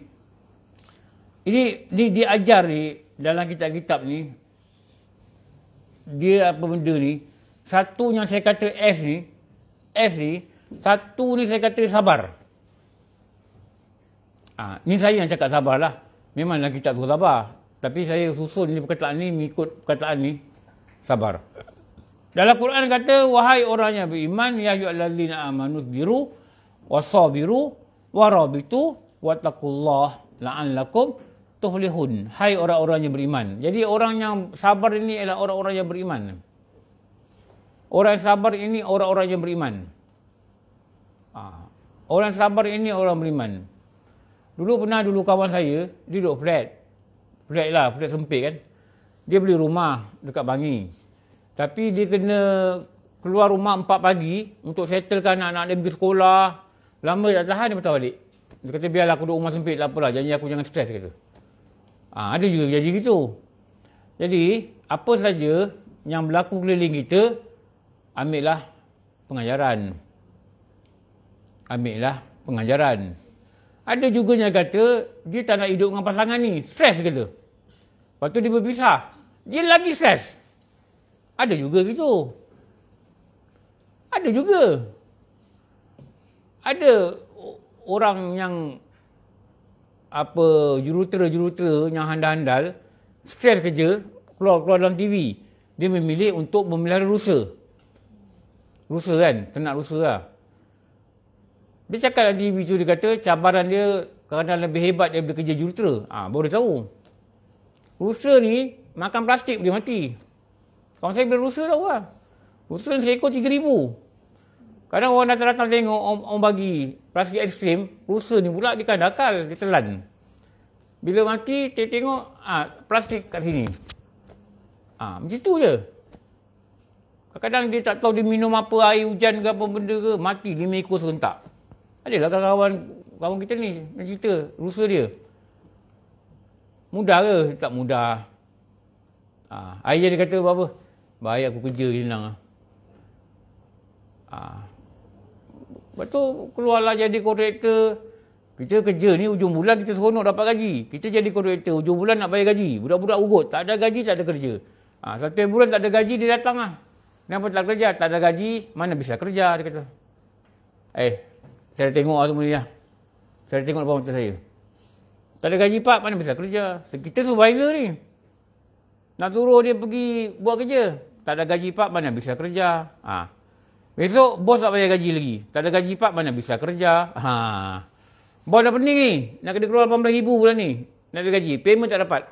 Ini ni dia ajar ni dalam kitab-kitab ni dia apa benda ni satu yang saya kata S ni S ni satu ni saya kata sabar Ha, ini saya yang cakap sabarlah. Memanglah kita perlu sabar. Tapi saya susun ini perkataan ini mengikut perkataan ini. Sabar. Dalam Quran kata, Wahai orang yang beriman, Ya yu'allazina amanu biru, wasabiru, warabitu, watakullah, la'allakum, tuhlihun. Hai orang-orang yang beriman. Jadi orang yang sabar ini adalah orang-orang yang beriman. Orang yang sabar ini orang-orang yang beriman. Ha. Orang sabar ini orang beriman. Dulu pernah dulu kawan saya, dia duduk flat. Flat lah, flat sempit kan. Dia beli rumah dekat Bangi. Tapi dia kena keluar rumah 4 pagi untuk settlekan anak-anak dia pergi sekolah. Lama dia tak tahan, dia patah balik. Dia kata, biarlah aku duduk rumah sempit, tak apalah. Janji aku jangan stres, dia kata. Ha, ada juga jadi gitu. Jadi, apa saja yang berlaku keliling kita, ambillah pengajaran. Ambillah Pengajaran. Ada juga yang kata dia tak nak hidup dengan pasangan ni. Stres kata. Lepas tu dia berpisah. Dia lagi stres. Ada juga gitu. Ada juga. Ada orang yang apa jurutera-jurutera yang handal-handal stres kerja keluar-keluar dalam TV. Dia memilih untuk memelihara rusa. Rusa kan? Ternak rusa lah. Dia cakap nanti video dia kata cabaran dia kerana lebih hebat dia kerja jurutera. Ah, ha, baru tahu. Rusa ni makan plastik boleh mati. Kawan saya beli rusa tau lah. Rusa ni seekor tiga ribu. Kadang orang datang-datang tengok, orang, orang bagi plastik es krim, rusa ni pula dia kan akal, dia telan. Bila mati, dia tengok ha, plastik kat sini. Ha, macam tu je. Kadang-kadang dia tak tahu dia minum apa, air hujan ke apa benda ke, mati dia mengikut serentak. Adalah kawan-kawan kawan kita ni cerita rusa dia. Mudah ke? Tak mudah. Ha, ayah dia kata apa-apa? Baik aku kerja je senang. Lah. Ha. Lepas tu keluarlah jadi kontraktor. Kita kerja ni ujung bulan kita seronok dapat gaji. Kita jadi kontraktor ujung bulan nak bayar gaji. Budak-budak ugut. Tak ada gaji tak ada kerja. Ha, satu bulan tak ada gaji dia datang lah. Kenapa tak kerja? Tak ada gaji mana bisa kerja dia kata. Eh saya tengok tu lah mulia. Lah. Saya tengok depan mata saya. Tak ada gaji pak, mana bisa kerja. Kita supervisor ni. Nak suruh dia pergi buat kerja. Tak ada gaji pak, mana bisa kerja. Ha. Besok, bos tak bayar gaji lagi. Tak ada gaji pak, mana bisa kerja. Ha. Bos dah pening ni. Nak kena keluar RM18,000 bulan ni. Nak ada gaji. Payment tak dapat.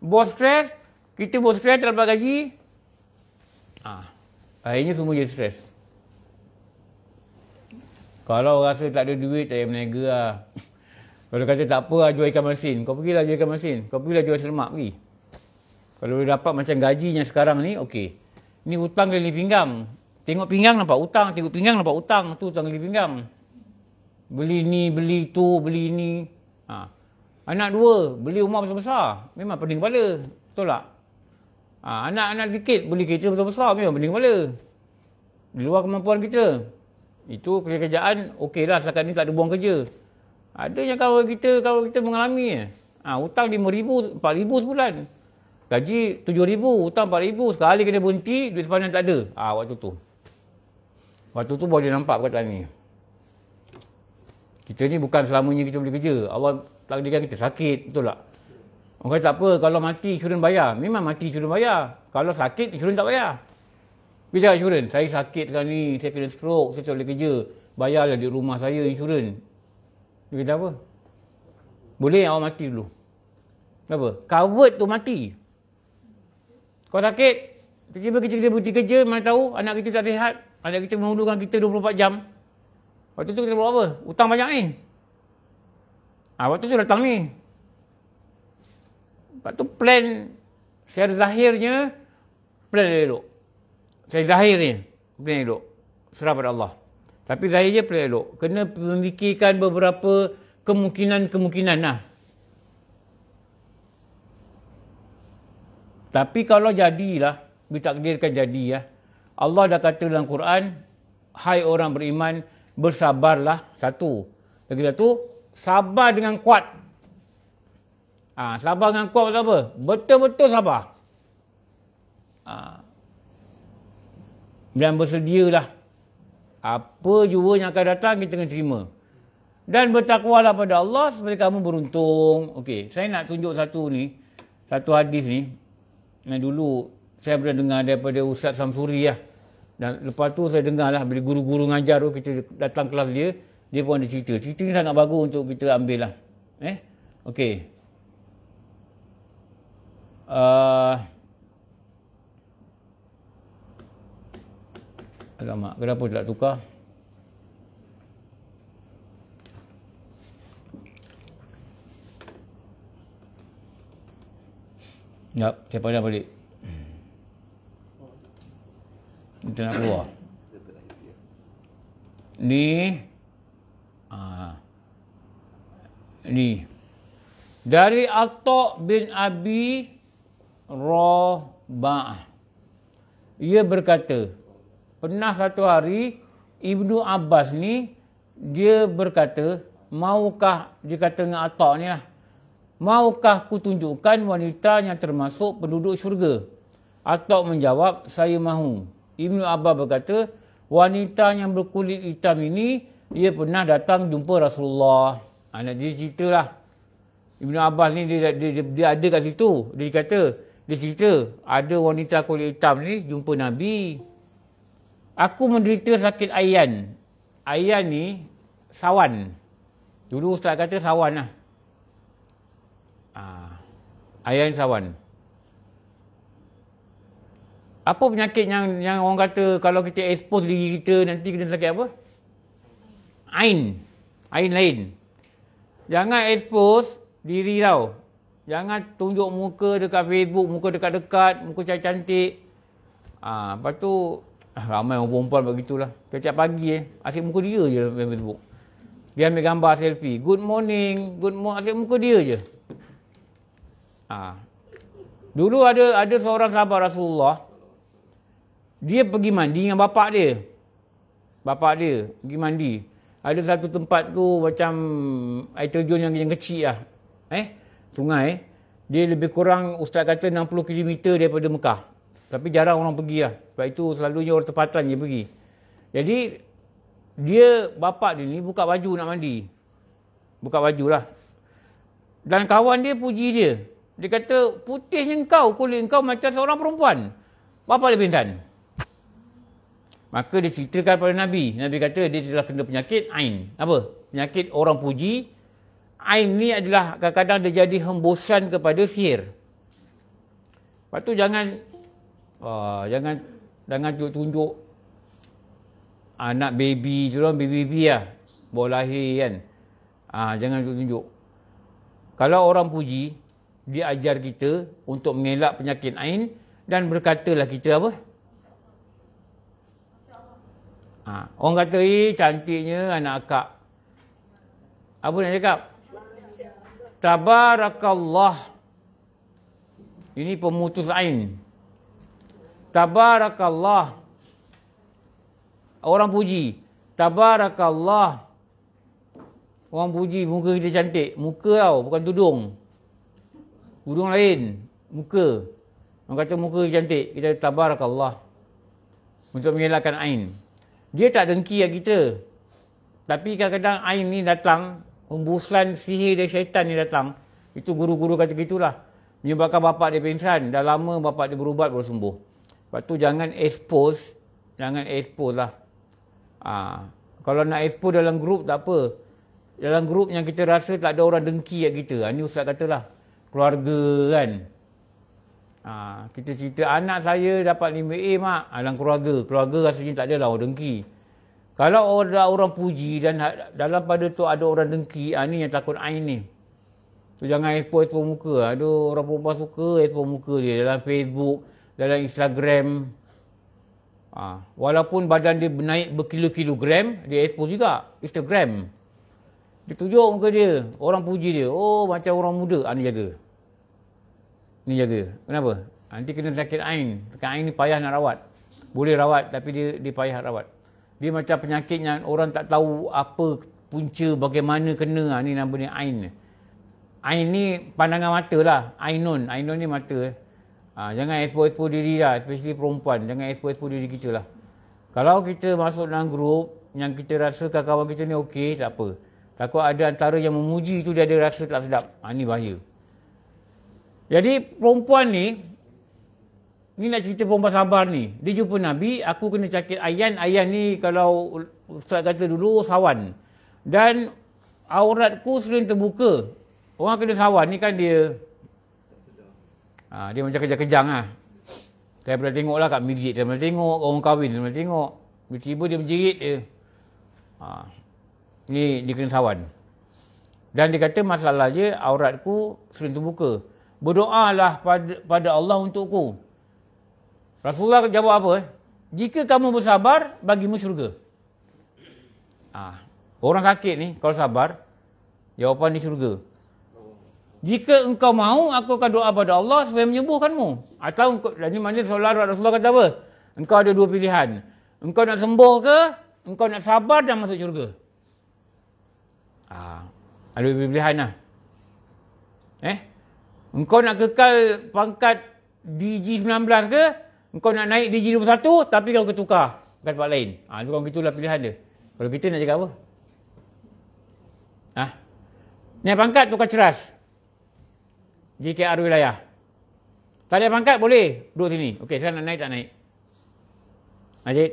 Bos stress, Kita bos stress tak dapat gaji. Ha. Akhirnya semua jadi stress. Kalau rasa tak ada duit, tak payah berniaga lah. Kalau kata tak apa, lah, jual ikan masin. Kau pergilah jual ikan masin. Kau pergilah jual selamat pergi. Kalau boleh dapat macam gajinya sekarang ni, okey. Ni hutang ke pinggang. Tengok pinggang nampak hutang. Tengok pinggang nampak hutang. Tu hutang ke pinggang. Beli ni, beli tu, beli ni. Ha. Anak dua, beli rumah besar-besar. Memang pening kepala. Betul tak? Ha, anak-anak ha. dikit, beli kereta besar-besar. Memang pening kepala. Di luar kemampuan Kita. Itu kerja-kerjaan okey lah selagi ni tak ada buang kerja. Ada yang kawan kita kawan kita mengalami. Eh. Ha, hutang RM5,000, RM4,000 sebulan. Gaji RM7,000, hutang RM4,000. Sekali kena berhenti, duit sepanjang tak ada. Ha, waktu tu. Waktu tu boleh nampak perkataan ni. Kita ni bukan selamanya kita boleh kerja. Allah tak kena kita sakit, betul tak? Orang kata tak apa, kalau mati insurans bayar. Memang mati insurans bayar. Kalau sakit, insurans tak bayar. Bila insurans, saya sakit kan ni, saya kena stroke, saya tak boleh kerja. Bayarlah di rumah saya insurans. Dia kata apa? Boleh awak mati dulu. Kenapa? Covered tu mati. Kau sakit, tiba-tiba kita berhenti kerja, mana tahu anak kita tak sihat, anak kita menghulukan kita 24 jam. Waktu tu kita buat apa? Hutang banyak ni. Ha, waktu tu datang ni. Lepas tu plan, secara zahirnya, plan dia elok. Saya zahir ni pelik elok. Serah pada Allah. Tapi zahir je pelik elok. Kena memikirkan beberapa kemungkinan-kemungkinan lah. Tapi kalau jadilah, ditakdirkan jadi ya. Allah dah kata dalam Quran, hai orang beriman, bersabarlah. Satu. Lagi satu, sabar dengan kuat. Ha, sabar dengan kuat apa? Betul-betul sabar. Ha, dan bersedialah apa jua yang akan datang kita kena terima dan bertakwalah pada Allah supaya kamu beruntung okey saya nak tunjuk satu ni satu hadis ni yang dulu saya pernah dengar daripada Ustaz Samsuri lah. Dan lepas tu saya dengar lah bila guru-guru ngajar tu kita datang kelas dia. Dia pun ada cerita. Cerita ni sangat bagus untuk kita ambil lah. Eh? Okey. Uh, Alamak, kenapa dia tak tukar? Ya, siapa pandang balik. Kita nak keluar. Ni. Ha. Ni. Dari Atok bin Abi Rabah. Ia berkata, Pernah satu hari Ibnu Abbas ni dia berkata, "Maukah dia kata dengan Atha' ni lah. Maukah kutunjukkan wanita yang termasuk penduduk syurga?" Atha' menjawab, "Saya mahu." Ibnu Abbas berkata, "Wanita yang berkulit hitam ini dia pernah datang jumpa Rasulullah." Anak ha, dia ceritalah. Ibnu Abbas ni dia, dia, dia, dia ada kat situ. Dia kata, di situ ada wanita kulit hitam ni jumpa Nabi. Aku menderita sakit ayan. Ayan ni sawan. Dulu ustaz kata sawan lah. Ayan ah, sawan. Apa penyakit yang yang orang kata kalau kita expose diri kita nanti kena sakit apa? Ain. Ain lain. Jangan expose diri tau. Jangan tunjuk muka dekat Facebook, muka dekat-dekat, muka cantik-cantik. Ha, lepas tu Ah, ramai orang perempuan begitulah. Setiap pagi eh, asyik muka dia je dalam Facebook. Dia ambil gambar selfie. Good morning, good morning. Asyik muka dia je. Ah, Dulu ada ada seorang sahabat Rasulullah. Dia pergi mandi dengan bapak dia. Bapak dia pergi mandi. Ada satu tempat tu macam air terjun yang, yang kecil lah. Eh, sungai. Eh? Dia lebih kurang, Ustaz kata 60 km daripada Mekah. Tapi jarang orang pergi lah. Sebab itu selalunya orang tempatan je pergi. Jadi, dia, bapak dia ni buka baju nak mandi. Buka baju lah. Dan kawan dia puji dia. Dia kata, putihnya kau kulit kau macam seorang perempuan. Bapak dia bintan. Maka dia ceritakan kepada Nabi. Nabi kata, dia telah kena penyakit Ain. Apa? Penyakit orang puji. Ain ni adalah kadang-kadang dia jadi hembusan kepada sihir. Lepas tu jangan Ah, jangan jangan tunjuk-tunjuk anak ah, baby tu lah, baby-baby lah. Bawa lahir kan. Ah, jangan tunjuk-tunjuk. Kalau orang puji, dia ajar kita untuk mengelak penyakit Ain dan berkatalah kita apa? Ha, orang kata, eh cantiknya anak akak. Apa nak cakap? Tabarakallah. Ini pemutus Ain. Tabarakallah. Orang puji. Tabarakallah. Orang puji muka kita cantik. Muka tau, bukan tudung. Tudung lain. Muka. Orang kata muka cantik. Kita tabarakallah. Untuk mengelakkan Ain. Dia tak dengki lah kita. Tapi kadang-kadang Ain ni datang. Pembusan sihir dari syaitan ni datang. Itu guru-guru kata gitulah. Menyebabkan bapak dia pensan. Dah lama bapak dia berubat baru sembuh. Lepas tu jangan expose. Jangan expose lah. Ha. Kalau nak expose dalam grup tak apa. Dalam grup yang kita rasa tak ada orang dengki kat kita. Ha. Ah, Ini Ustaz katalah. Keluarga kan. Ha. Kita cerita anak saya dapat 5A mak. Dalam keluarga. Keluarga rasanya tak ada lah orang dengki. Kalau ada orang puji dan ha, dalam pada tu ada orang dengki. Ha. Ini yang takut Ain ni. Tu jangan expose-expose muka. Ada orang perempuan suka expose muka dia dalam Facebook dalam Instagram. Ha, walaupun badan dia naik berkilo-kilogram, dia expose juga Instagram. Dia tunjuk muka dia, orang puji dia. Oh, macam orang muda. Ha, ni jaga. Ni jaga. Kenapa? Ah, nanti kena sakit ain. Sakit ain ni payah nak rawat. Boleh rawat tapi dia, dia payah rawat. Dia macam penyakit yang orang tak tahu apa punca bagaimana kena. Ha, ni nama ni ain. Ain ni pandangan mata lah. Ainun. Ainun ni mata. Eh. Ha, jangan expo-expo diri lah. Especially perempuan. Jangan expo-expo diri kita lah. Kalau kita masuk dalam grup yang kita rasa kawan-kawan kita ni okey, tak apa. Takut ada antara yang memuji tu dia ada rasa tak sedap. Ha, ni bahaya. Jadi perempuan ni, ni nak cerita perempuan sabar ni. Dia jumpa Nabi, aku kena cakit ayan. Ayan ni kalau Ustaz kata dulu, sawan. Dan auratku sering terbuka. Orang kena sawan ni kan dia Ha, dia macam kerja kejang lah. Saya pernah tengok lah kat midget. Saya pernah tengok. Orang kahwin saya pernah tengok. Tiba-tiba dia menjerit dia. Ha. Ni dia kena sawan. Dan dia kata masalah dia auratku sering terbuka. Berdoalah pada, pada Allah untukku. Rasulullah jawab apa? Jika kamu bersabar, bagimu syurga. Ha. Orang sakit ni kalau sabar, jawapan ni syurga. Jika engkau mahu, aku akan doa kepada Allah supaya menyembuhkanmu. Atau, ini mana seolah Rasulullah kata apa? Engkau ada dua pilihan. Engkau nak sembuh ke? Engkau nak sabar dan masuk syurga? Ah, ada dua pilihan lah. Eh? Engkau nak kekal pangkat DG19 ke? Engkau nak naik DG21 tapi kau ketukar ke tempat lain? Ah, ha, kurang gitulah pilihan dia. Kalau kita nak cakap apa? Ah, ha? Ni pangkat tukar ceras. JKR wilayah. tanya pangkat boleh duduk sini. Okey, saya nak naik tak naik. Najib.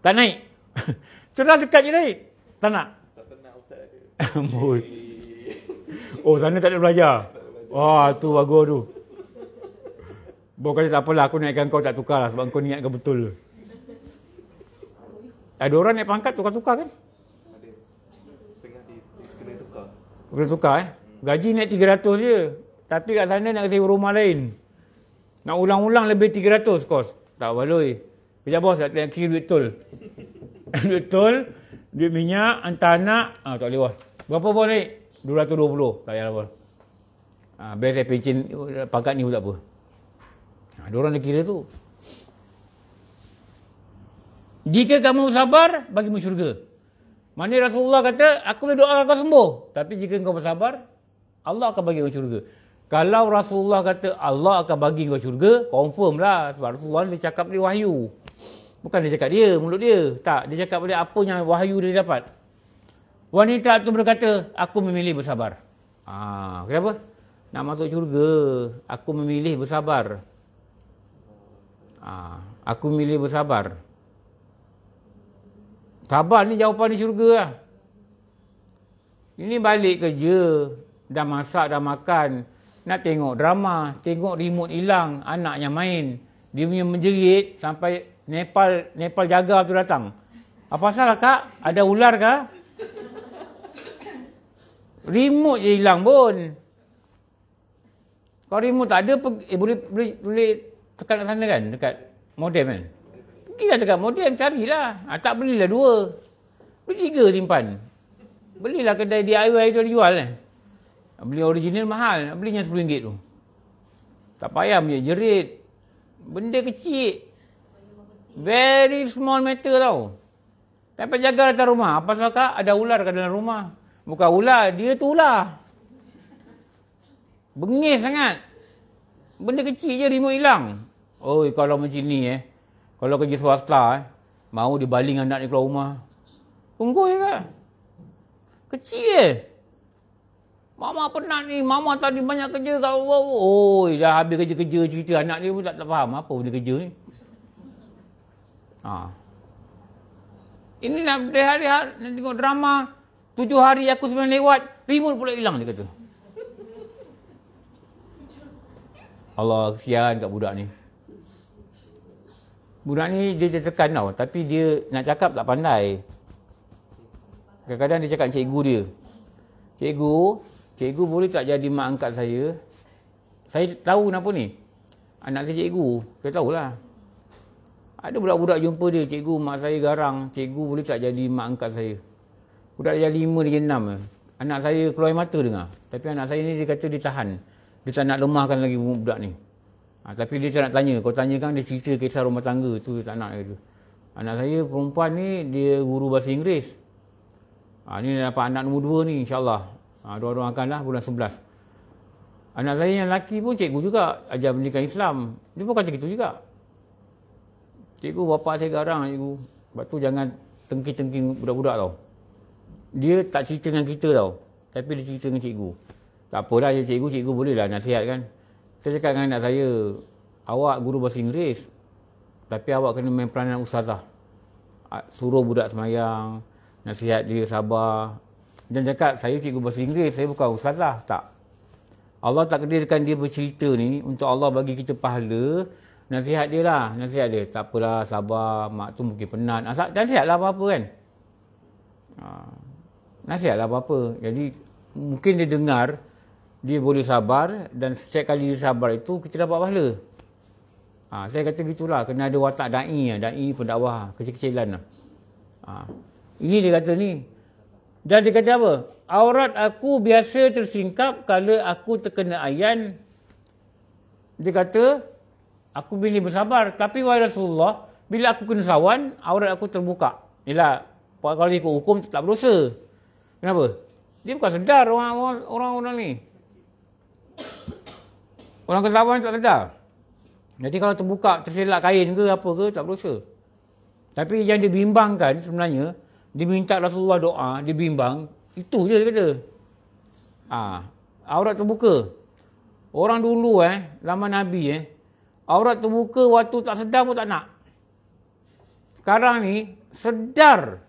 Tak naik. Sudah dekat je naik. Tak nak. Tak tenang Oh, sana tak ada belajar. Wah, oh, tu bagus tu. Bukan kata tak apalah, aku naikkan kau tak tukar lah sebab kau niatkan betul. Ada orang naik pangkat tukar-tukar kan? Ada. Tengah di, kena tukar. Kena tukar eh? Gaji naik 300 je. Tapi kat sana nak sewa rumah lain. Nak ulang-ulang lebih 300 kos. Tak baloi. Pejabat bos nak tengok kira duit tol. duit tol, duit minyak, hantar anak. Ah, tak boleh bos. Berapa bos ni? 220. Tak payah bos. Ah, ha, Biasa pencin pangkat ni pun tak apa. Ha, diorang nak kira tu. Jika kamu bersabar, bagimu syurga. Mana Rasulullah kata, aku boleh doakan kau sembuh. Tapi jika kau bersabar, Allah akan bagi kau syurga. Kalau Rasulullah kata Allah akan bagi kau syurga, confirm lah. Sebab Rasulullah dia cakap dia wahyu. Bukan dia cakap dia, mulut dia. Tak, dia cakap pada apa yang wahyu dia dapat. Wanita tu berkata, aku memilih bersabar. Ah, kenapa? Nak masuk syurga, aku memilih bersabar. Ah, aku memilih bersabar. Sabar ni jawapan di syurga lah. Ini balik kerja, dah masak, dah makan nak tengok drama, tengok remote hilang, anaknya main. Dia punya menjerit sampai Nepal Nepal jaga tu datang. Apa salah kak? Ada ular kah? Remote je hilang pun. Kalau remote tak ada, eh, boleh, boleh, boleh tekan kat sana kan? Dekat modem kan? lah. dekat modem, carilah. Ha, tak belilah dua. Beli tiga simpan. Belilah kedai DIY tu dijual kan? Eh. Beli original mahal, yang RM10 tu. Tak payah punya jerit. Benda kecil. Very small matter tau. Tapi jaga atas rumah. Apa sebab kak ada ular kat dalam rumah? Bukan ular, dia tu ular. Bengis sangat. Benda kecil je remote hilang. Oh, kalau macam ni eh. Kalau kerja swasta eh. Mau dibaling anak ni keluar rumah. Tunggu je kak. Kecil je. Eh. Mama penat ni. Mama tadi banyak kerja kat bawah. Oh, dah habis kerja-kerja cerita anak dia pun tak, tak faham apa benda kerja ni. Ha. Ini nak dari hari nak tengok drama. Tujuh hari aku sebenarnya lewat. Remote pula hilang dia kata. Allah kasihan kat budak ni. Budak ni dia tertekan tau. Tapi dia nak cakap tak pandai. Kadang-kadang dia cakap cikgu dia. Cikgu, Cikgu boleh tak jadi mak angkat saya? Saya tahu kenapa ni. Anak saya cikgu. Saya tahulah. Ada budak-budak jumpa dia. Cikgu, mak saya garang. Cikgu boleh tak jadi mak angkat saya? Budak dia lima, dia enam. Anak saya keluar mata dengar. Tapi anak saya ni dia kata dia tahan. Dia tak nak lemahkan lagi budak ni. Ha, tapi dia tak nak tanya. Kau tanya kan dia cerita kisah rumah tangga tu. Dia tak nak. Gitu. Anak saya perempuan ni dia guru bahasa Inggeris. Ha, ni dapat anak nombor dua ni insyaAllah. Ha, Doa-doakanlah bulan 11. Anak saya yang laki pun cikgu juga ajar pendidikan Islam. Dia pun kata gitu juga. Cikgu bapa saya garang lah, cikgu. Sebab tu jangan tengki-tengki budak-budak tau. Dia tak cerita dengan kita tau. Tapi dia cerita dengan cikgu. Tak apalah je cikgu, cikgu bolehlah nasihat kan. Saya cakap dengan anak saya, awak guru bahasa Inggeris. Tapi awak kena main peranan ustazah. Suruh budak semayang, nasihat dia sabar, dia cakap, saya cikgu bahasa Inggeris, saya bukan ustazah. Tak. Allah tak kedirkan dia bercerita ni untuk Allah bagi kita pahala. Nasihat dia lah. Nasihat dia. Tak apalah, sabar. Mak tu mungkin penat. Asal, ah, nasihat lah apa-apa kan. Ah, nasihat lah apa-apa. Jadi, mungkin dia dengar, dia boleh sabar. Dan setiap kali dia sabar itu, kita dapat pahala. Ha, saya kata gitulah. Kena ada watak da'i. Da'i pun pendakwah. Kecil-kecilan lah. Ha. Ini dia kata ni, dan dia kata apa? Aurat aku biasa tersingkap kalau aku terkena ayan. Dia kata, aku bini bersabar. Tapi wahai Rasulullah, bila aku kena sawan, aurat aku terbuka. Yalah, kalau ikut hukum tetap berdosa. Kenapa? Dia bukan sedar orang-orang ni. Orang kesawan tak sedar. Jadi kalau terbuka, terselak kain ke apa ke, tak berdosa. Tapi yang dibimbangkan sebenarnya, dia minta Rasulullah doa, dia bimbang. Itu je dia kata. Ha, aurat terbuka. Orang dulu eh, lama Nabi eh. Aurat terbuka waktu tak sedar pun tak nak. Sekarang ni, sedar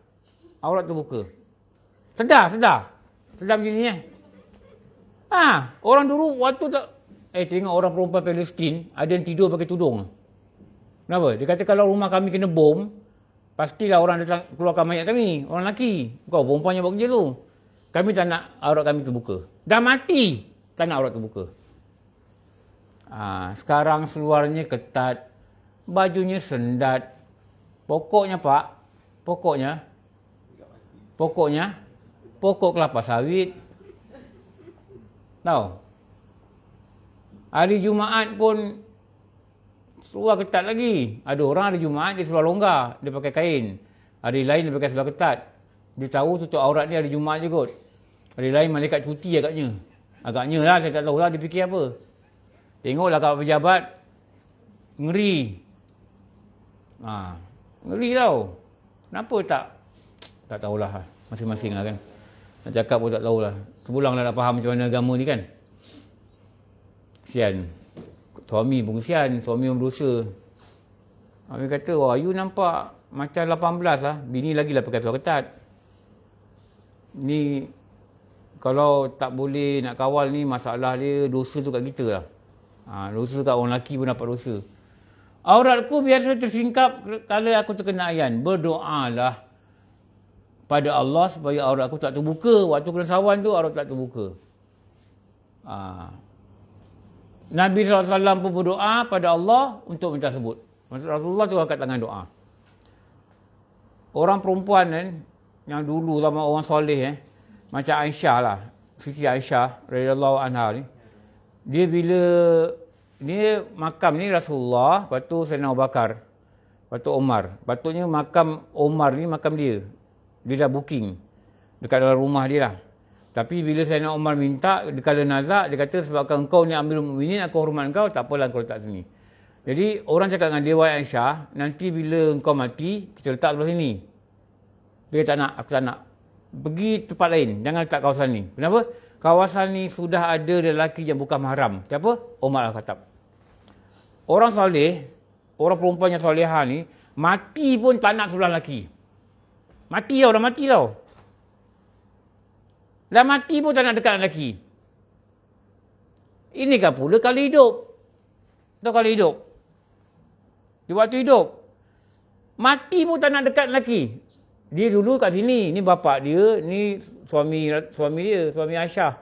aurat terbuka. Sedar, sedar. Sedar macam ni eh. Ha, orang dulu waktu tak... Eh, tengok orang perempuan Palestin ada yang tidur pakai tudung. Kenapa? Dia kata kalau rumah kami kena bom, Pastilah orang datang keluarkan mayat kami. Orang laki, Kau perempuan yang buat kerja tu. Kami tak nak aurat kami terbuka. Dah mati. Tak nak aurat terbuka. Ha, sekarang seluarnya ketat. Bajunya sendat. Pokoknya pak. Pokoknya. Pokoknya. Pokok kelapa sawit. Tahu. Hari Jumaat pun seluar ketat lagi. Ada orang ada Jumaat, dia seluar longgar. Dia pakai kain. Ada lain, dia pakai seluar ketat. Dia tahu tutup aurat ni ada Jumaat je kot. Ada lain, malaikat cuti agaknya. Agaknya lah, saya tak tahu lah dia fikir apa. Tengoklah kalau pejabat. Ngeri. Ha. Ngeri tau. Kenapa tak? Tak tahulah. Lah, masing-masing lah kan. Nak cakap pun tak tahulah. Terpulang lah nak faham macam mana agama ni kan. Sian suami pengusian, suami yang berdosa. Habis kata, wah, you nampak macam 18 lah. Bini lagi lah pakai suara ketat. Ni, kalau tak boleh nak kawal ni, masalah dia dosa tu kat kita lah. Ha, dosa kat orang lelaki pun dapat dosa. Auratku biasa tersingkap kala aku terkena ayan. Berdoalah pada Allah supaya aurat aku tak terbuka. Waktu kena sawan tu, aurat tak terbuka. Haa. Nabi SAW pun berdoa pada Allah untuk minta sebut. Maksud Rasulullah tu angkat tangan doa. Orang perempuan kan, yang dulu lama orang soleh eh, macam Aisyah lah. Siti Aisyah radhiyallahu anha ni. Dia bila ni makam ni Rasulullah, lepas tu Sayyidina Abu Bakar, lepas tu Umar. Patutnya makam Omar ni makam dia. Dia dah booking dekat dalam rumah dia lah. Tapi bila Sayyidina Umar minta dekat nazak, dia kata sebabkan engkau ni ambil mu'minin, aku hormat engkau, tak apalah kau letak sini. Jadi orang cakap dengan Dewa Aisyah, nanti bila engkau mati, kita letak sebelah sini. Dia tak nak, aku tak nak. Pergi tempat lain, jangan letak kawasan ni. Kenapa? Kawasan ni sudah ada lelaki yang bukan mahram. Siapa? Umar Al-Khattab. Orang soleh, orang perempuan yang soleha ni, mati pun tak nak sebelah lelaki. Mati lah, orang mati lah. Dah mati pun tak nak dekat lelaki. Inikah pula kalau hidup. Itu kalau hidup. Di waktu hidup. Mati pun tak nak dekat lelaki. Dia dulu kat sini. Ni bapak dia. Ni suami suami dia. Suami Aisyah.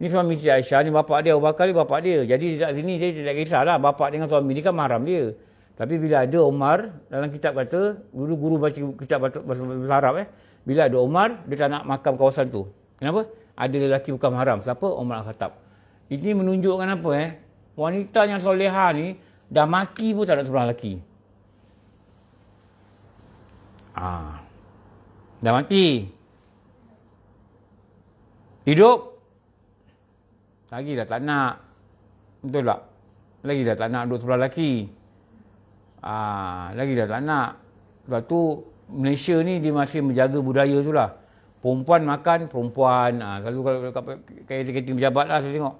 Ni suami si Aisyah. Ni bapak dia. Bakal ni bapak dia. Jadi dia tak sini. Dia tidak kisahlah. Bapak dengan suami dia kan maram dia. Tapi bila ada Omar. Dalam kitab kata. dulu guru baca kitab bahasa Arab eh. Bila ada Omar. Dia tak nak makam kawasan tu. Kenapa? Ada lelaki bukan mahram. Siapa? Umar Al-Khattab. Ini menunjukkan apa eh? Wanita yang soleha ni dah mati pun tak ada seorang lelaki. Ah. Dah mati. Hidup. Lagi dah tak nak. Betul tak? Lagi dah tak nak duduk seorang lelaki. Ah, lagi dah tak nak. Sebab tu Malaysia ni dia masih menjaga budaya tu lah perempuan makan perempuan ha, selalu kalau kat kereta pejabat lah saya tengok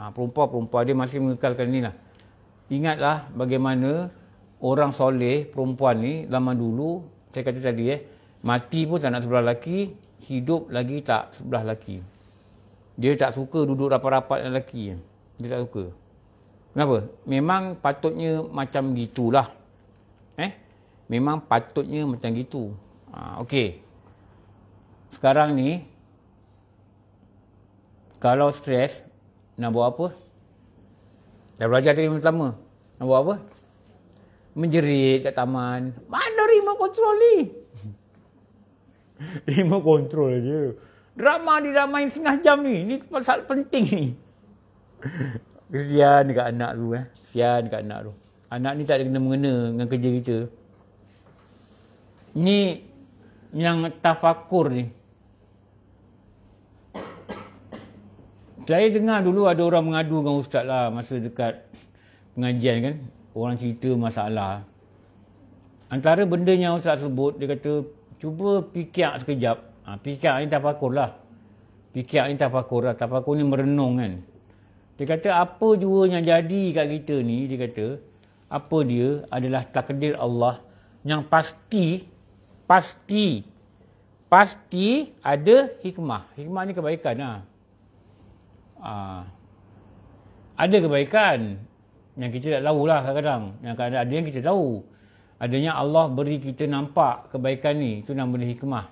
ha, perempuan perempuan dia masih mengekalkan ni lah ingatlah bagaimana orang soleh perempuan ni lama dulu saya kata tadi eh mati pun tak nak sebelah lelaki hidup lagi tak sebelah lelaki dia tak suka duduk rapat-rapat dengan lelaki dia tak suka kenapa memang patutnya macam gitulah eh memang patutnya macam gitu ha, okey sekarang ni kalau stres nak buat apa? Dah belajar tadi yang pertama. Nak buat apa? Menjerit kat taman. Mana remote control ni? remote control je. Drama di dah main setengah jam ni. Ni pasal penting ni. Kesian dekat anak tu eh. Kesian dekat anak tu. Anak ni tak ada kena-mengena dengan kerja kita. Ni yang tafakur ni. Saya dengar dulu ada orang mengadu dengan ustaz lah masa dekat pengajian kan. Orang cerita masalah. Antara benda yang ustaz sebut, dia kata, cuba pikir sekejap. Ha, pikir ni tapakur lah. Pikir ni tapakur lah. Tapakur ni merenung kan. Dia kata, apa jua yang jadi kat kita ni, dia kata, apa dia adalah takdir Allah yang pasti, pasti, pasti ada hikmah. Hikmah ni kebaikan lah. Ha. Aa, ah. ada kebaikan yang kita tak tahu lah kadang-kadang. Yang kadang ada yang kita tahu. Adanya Allah beri kita nampak kebaikan ni. Itu nama dia hikmah.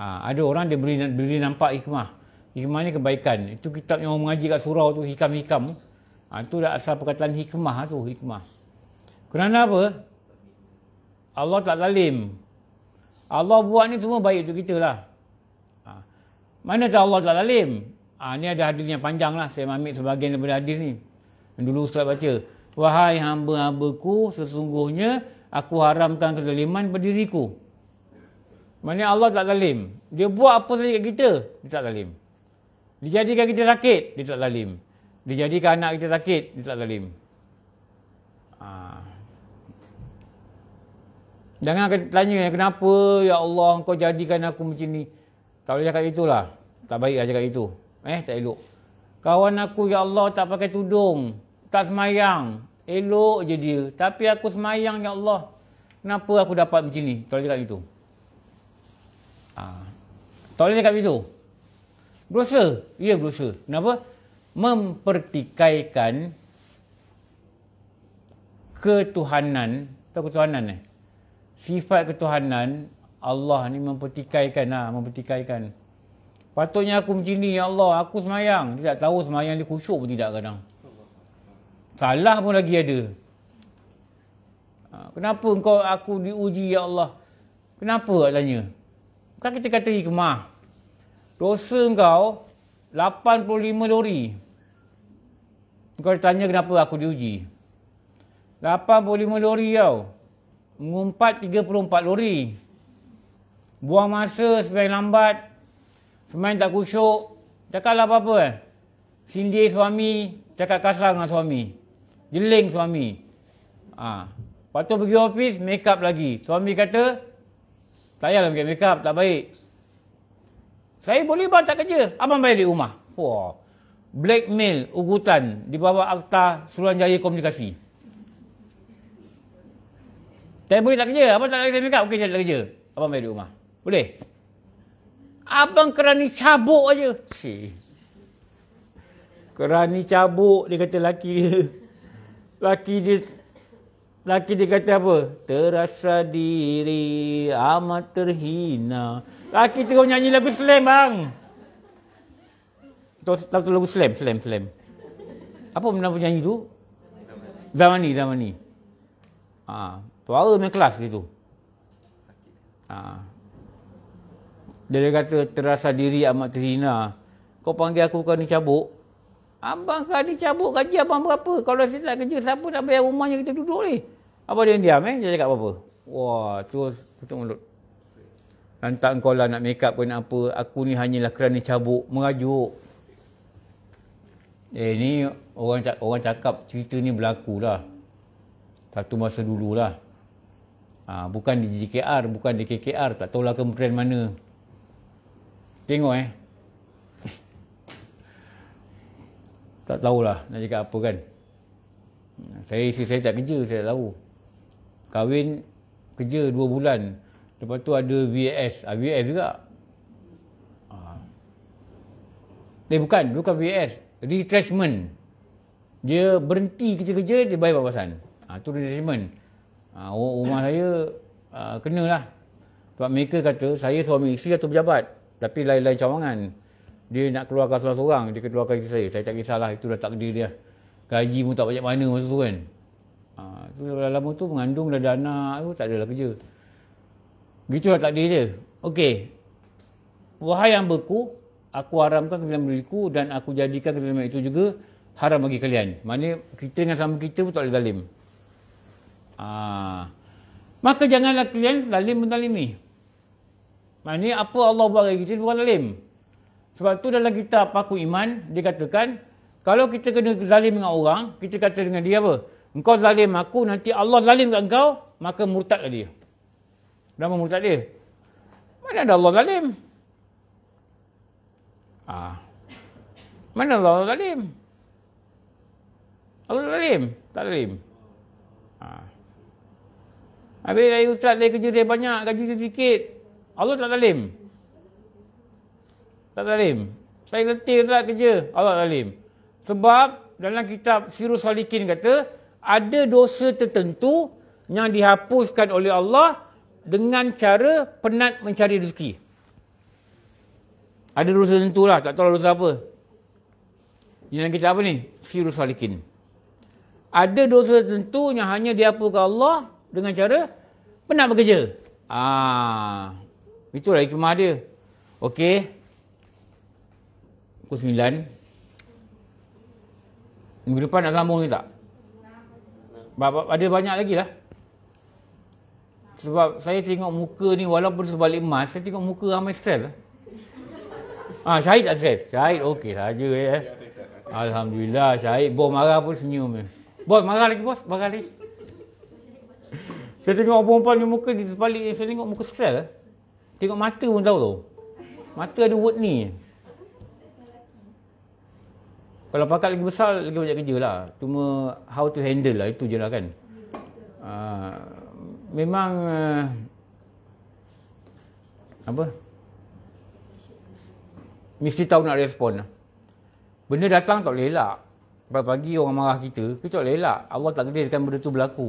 Aa, ah, ada orang dia beri, beri nampak hikmah. Hikmah ni kebaikan. Itu kitab yang orang mengaji kat surau tu hikam-hikam. Ha, ah, itu dah asal perkataan hikmah tu hikmah. Kerana apa? Allah tak zalim. Allah buat ni semua baik untuk kita lah. Ha. Mana tak Allah tak zalim? Ha, ah, ini ada hadis yang panjang lah. Saya ambil sebahagian daripada hadis ni. Dulu Ustaz baca. Wahai hamba-hambaku, sesungguhnya aku haramkan kezaliman pada diriku. Maksudnya Allah tak zalim. Dia buat apa saja kat kita, dia tak zalim. Dia jadikan kita sakit, dia tak zalim. Dia jadikan anak kita sakit, dia tak zalim. Ah. Jangan Jangan tanya kenapa ya Allah kau jadikan aku macam ni. Tak boleh cakap itulah. Tak baiklah cakap itu. Eh, tak elok. Kawan aku, ya Allah, tak pakai tudung. Tak semayang. Elok je dia. Tapi aku semayang, ya Allah. Kenapa aku dapat macam ni? Tolong cakap begitu. Ha. Ah. Tolong cakap begitu. Berusaha. Ya, berusaha. Kenapa? Mempertikaikan ketuhanan. Tahu ketuhanan ni? Eh? Sifat ketuhanan, Allah ni mempertikaikan. Ha, mempertikaikan. Mempertikaikan. Patutnya aku macam ni, Ya Allah, aku semayang. Dia tak tahu semayang dia khusyuk pun tidak kadang. Salah pun lagi ada. Ha, kenapa engkau aku diuji, Ya Allah? Kenapa nak tanya? Bukan kita kata hikmah. Dosa engkau, 85 lori. Engkau tanya kenapa aku diuji. 85 lori kau. Mengumpat 34 lori. Buang masa sebaik lambat, Semain tak kusuk. Cakaplah apa-apa. Eh. Sindir suami. Cakap kasar dengan suami. Jeling suami. Ha. Lepas tu pergi ofis, make up lagi. Suami kata, tak payahlah pakai make up, tak baik. Saya boleh bang tak kerja. Abang bayar di rumah. Wah. Blackmail, ugutan di bawah akta Suruhanjaya Komunikasi. Saya boleh tak kerja. Abang tak nak pakai make okey saya tak kerja. Abang bayar di rumah. Boleh? Abang kerani cabuk aja. Cik. Kerani cabuk dia kata laki dia. Laki dia laki dia kata apa? Terasa diri amat terhina. Laki tu nyanyi lagu slam bang. Tahu tahu tu lagu slam, slam, slam. Apa benda nyanyi tu? Zaman ni, zaman ni. Ah, ha, awal main kelas dia tu. Ah. Ha. Dia, dia kata terasa diri amat terhina. Kau panggil aku kau ni cabuk. Abang kau ni cabuk gaji abang berapa? Kalau saya tak kerja siapa nak bayar rumahnya kita duduk ni? Apa dia diam eh? Dia cakap apa-apa. Wah, terus tutup mulut. Lantak kau lah nak make up ke apa. Aku ni hanyalah kerana cabuk, merajuk. Eh ni orang cakap, orang cakap cerita ni berlaku lah. Satu masa dululah. Ha, ah, bukan di JKR, bukan di KKR. Tak tahulah kementerian mana. Tengok eh. tak tahulah nak cakap apa kan. Saya isteri saya tak kerja, saya tak tahu. Kahwin, kerja dua bulan. Lepas tu ada VAS. Ah, VAS juga. Ah. Eh bukan, bukan VAS. Retrenchment. Dia berhenti kerja-kerja, dia bayar papasan. Ah, tu retrenchment. Ah, rumah saya ah, kenalah. Sebab mereka kata, saya suami isteri atau pejabat. Tapi lain-lain cawangan. Dia nak keluarkan seorang-seorang, dia keluarkan isteri saya. Saya tak kisahlah, itu dah takdir dia. Gaji pun tak banyak mana masa tu kan. Ha, itu dah lama tu, mengandung dah ada anak tu, tak adalah kerja. Gitulah takdir dia. Okey. Wahai yang beku, aku haramkan kezalim beriku dan aku jadikan kezalim itu juga haram bagi kalian. Maknanya kita dengan sama kita pun tak boleh zalim. Ha. Maka janganlah kalian zalim menzalimi. Maknanya apa Allah buat kita bukan zalim. Sebab tu dalam kitab Paku Iman dikatakan kalau kita kena zalim dengan orang, kita kata dengan dia apa? Engkau zalim aku, nanti Allah zalim kat engkau, maka murtadlah dia. Berapa murtad dia? Mana ada Allah zalim? Ah. Mana Allah zalim? Allah zalim? Tak zalim. Ah. Habis dari ustaz dari kerja dia banyak, gaji dia sikit. Allah tak talim, Tak talim. Saya letih tak kerja. Allah tak zalim. Sebab dalam kitab Sirus Salikin kata, ada dosa tertentu yang dihapuskan oleh Allah dengan cara penat mencari rezeki. Ada dosa tertentu lah. Tak tahu lah dosa apa. Ini dalam kitab apa ni? Sirus Salikin. Ada dosa tertentu yang hanya dihapuskan Allah dengan cara penat bekerja. Ah, Itulah hikmah dia. Okey. Pukul sembilan. Minggu depan nak sambung ni tak? Ada banyak lagi lah. Sebab saya tengok muka ni walaupun sebalik emas, saya tengok muka ramai stres lah. Ha, Syahid tak stres? Syahid okey sahaja eh. Alhamdulillah Syahid. Bos marah pun senyum. ni. Eh. Bos marah lagi bos, marah lagi. Saya tengok perempuan ni muka di sebalik ni, saya tengok muka stres lah. Eh. Tengok mata pun tahu tau. Mata ada word ni. Kalau pakat lagi besar, lagi banyak kerja lah. Cuma how to handle lah, itu je lah kan. Uh, memang... Uh, apa? Mesti tahu nak respon lah. Benda datang tak boleh elak. Pagi-pagi orang marah kita, kita tak boleh elak. Allah tak kena kan benda tu berlaku.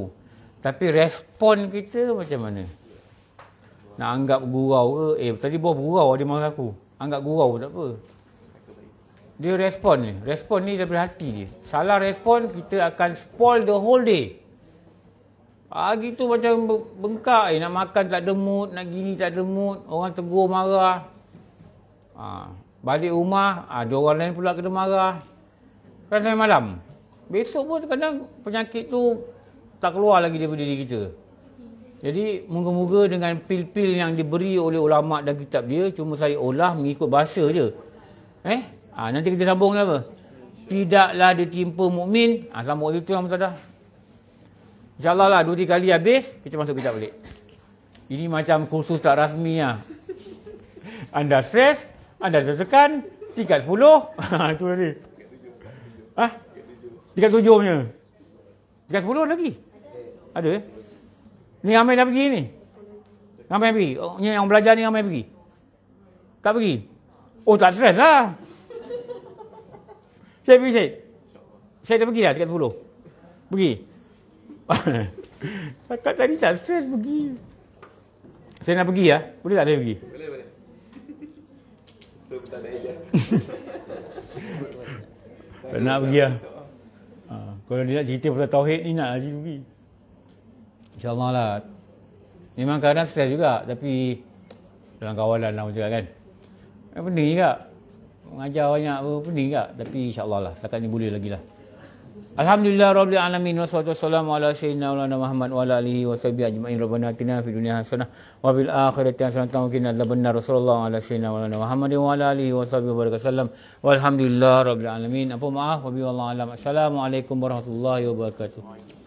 Tapi respon kita macam mana? Nak anggap gurau ke? Eh, tadi bos gurau dia marah aku. Anggap gurau tak apa. Dia respon ni. Respon ni daripada hati dia. Salah respon, kita akan spoil the whole day. Pagi tu macam bengkak eh. Nak makan tak ada mood. Nak gini tak ada mood. Orang tegur marah. Ha. Balik rumah, ha, ada orang lain pula kena marah. Kan sampai malam. Besok pun kadang penyakit tu tak keluar lagi daripada diri kita. Jadi moga-moga dengan pil-pil yang diberi oleh ulama dan kitab dia cuma saya olah mengikut bahasa je. Eh? Ha, nanti kita sambung lah apa? Tidaklah ditimpa mukmin. Ah ha, sambung itu lah mutadah. Insya-Allah lah 2 3 kali habis kita masuk kitab balik. Ini macam kursus tak rasmi lah. Anda stres, anda tertekan, tingkat 10, itu ha, tadi. Ah Tingkat 7 punya. Tingkat 10 lagi? Ada eh? Ni ramai dah pergi ni. Ramai pergi. Oh, ni yang belajar ni ramai pergi. Tak pergi. Oh tak stress lah. Saya pergi saya. Saya dah pergi dah dekat 10. Pergi. Cakap tadi tak stress pergi. Saya nak pergi ya. Boleh tak saya pergi? Boleh, boleh. nak pergi lah. Ha, kalau dia nak cerita pasal Tauhid ni, nak lah pergi. InsyaAllah lah. Memang kadang stres juga tapi dalam kawalan lah macam kan. Eh, pening juga. Mengajar banyak pun pening juga. Tapi insyaAllah lah. Setakat ni boleh lagi lah. Alhamdulillah Rabbil Alamin Wassalatu wassalamu ala sayyidina ulana Muhammad Wa ala alihi wa sahbihi ajma'in Rabbana atina fi dunia hasanah Wa bil akhirati hasanah Tawakin adla benar Rasulullah ala sayyidina ulana Muhammad Wa ala alihi wa sahbihi wa barakat alhamdulillah Rabbil Alamin Apa maaf Wa alam. Allah alaikum warahmatullahi wabarakatuh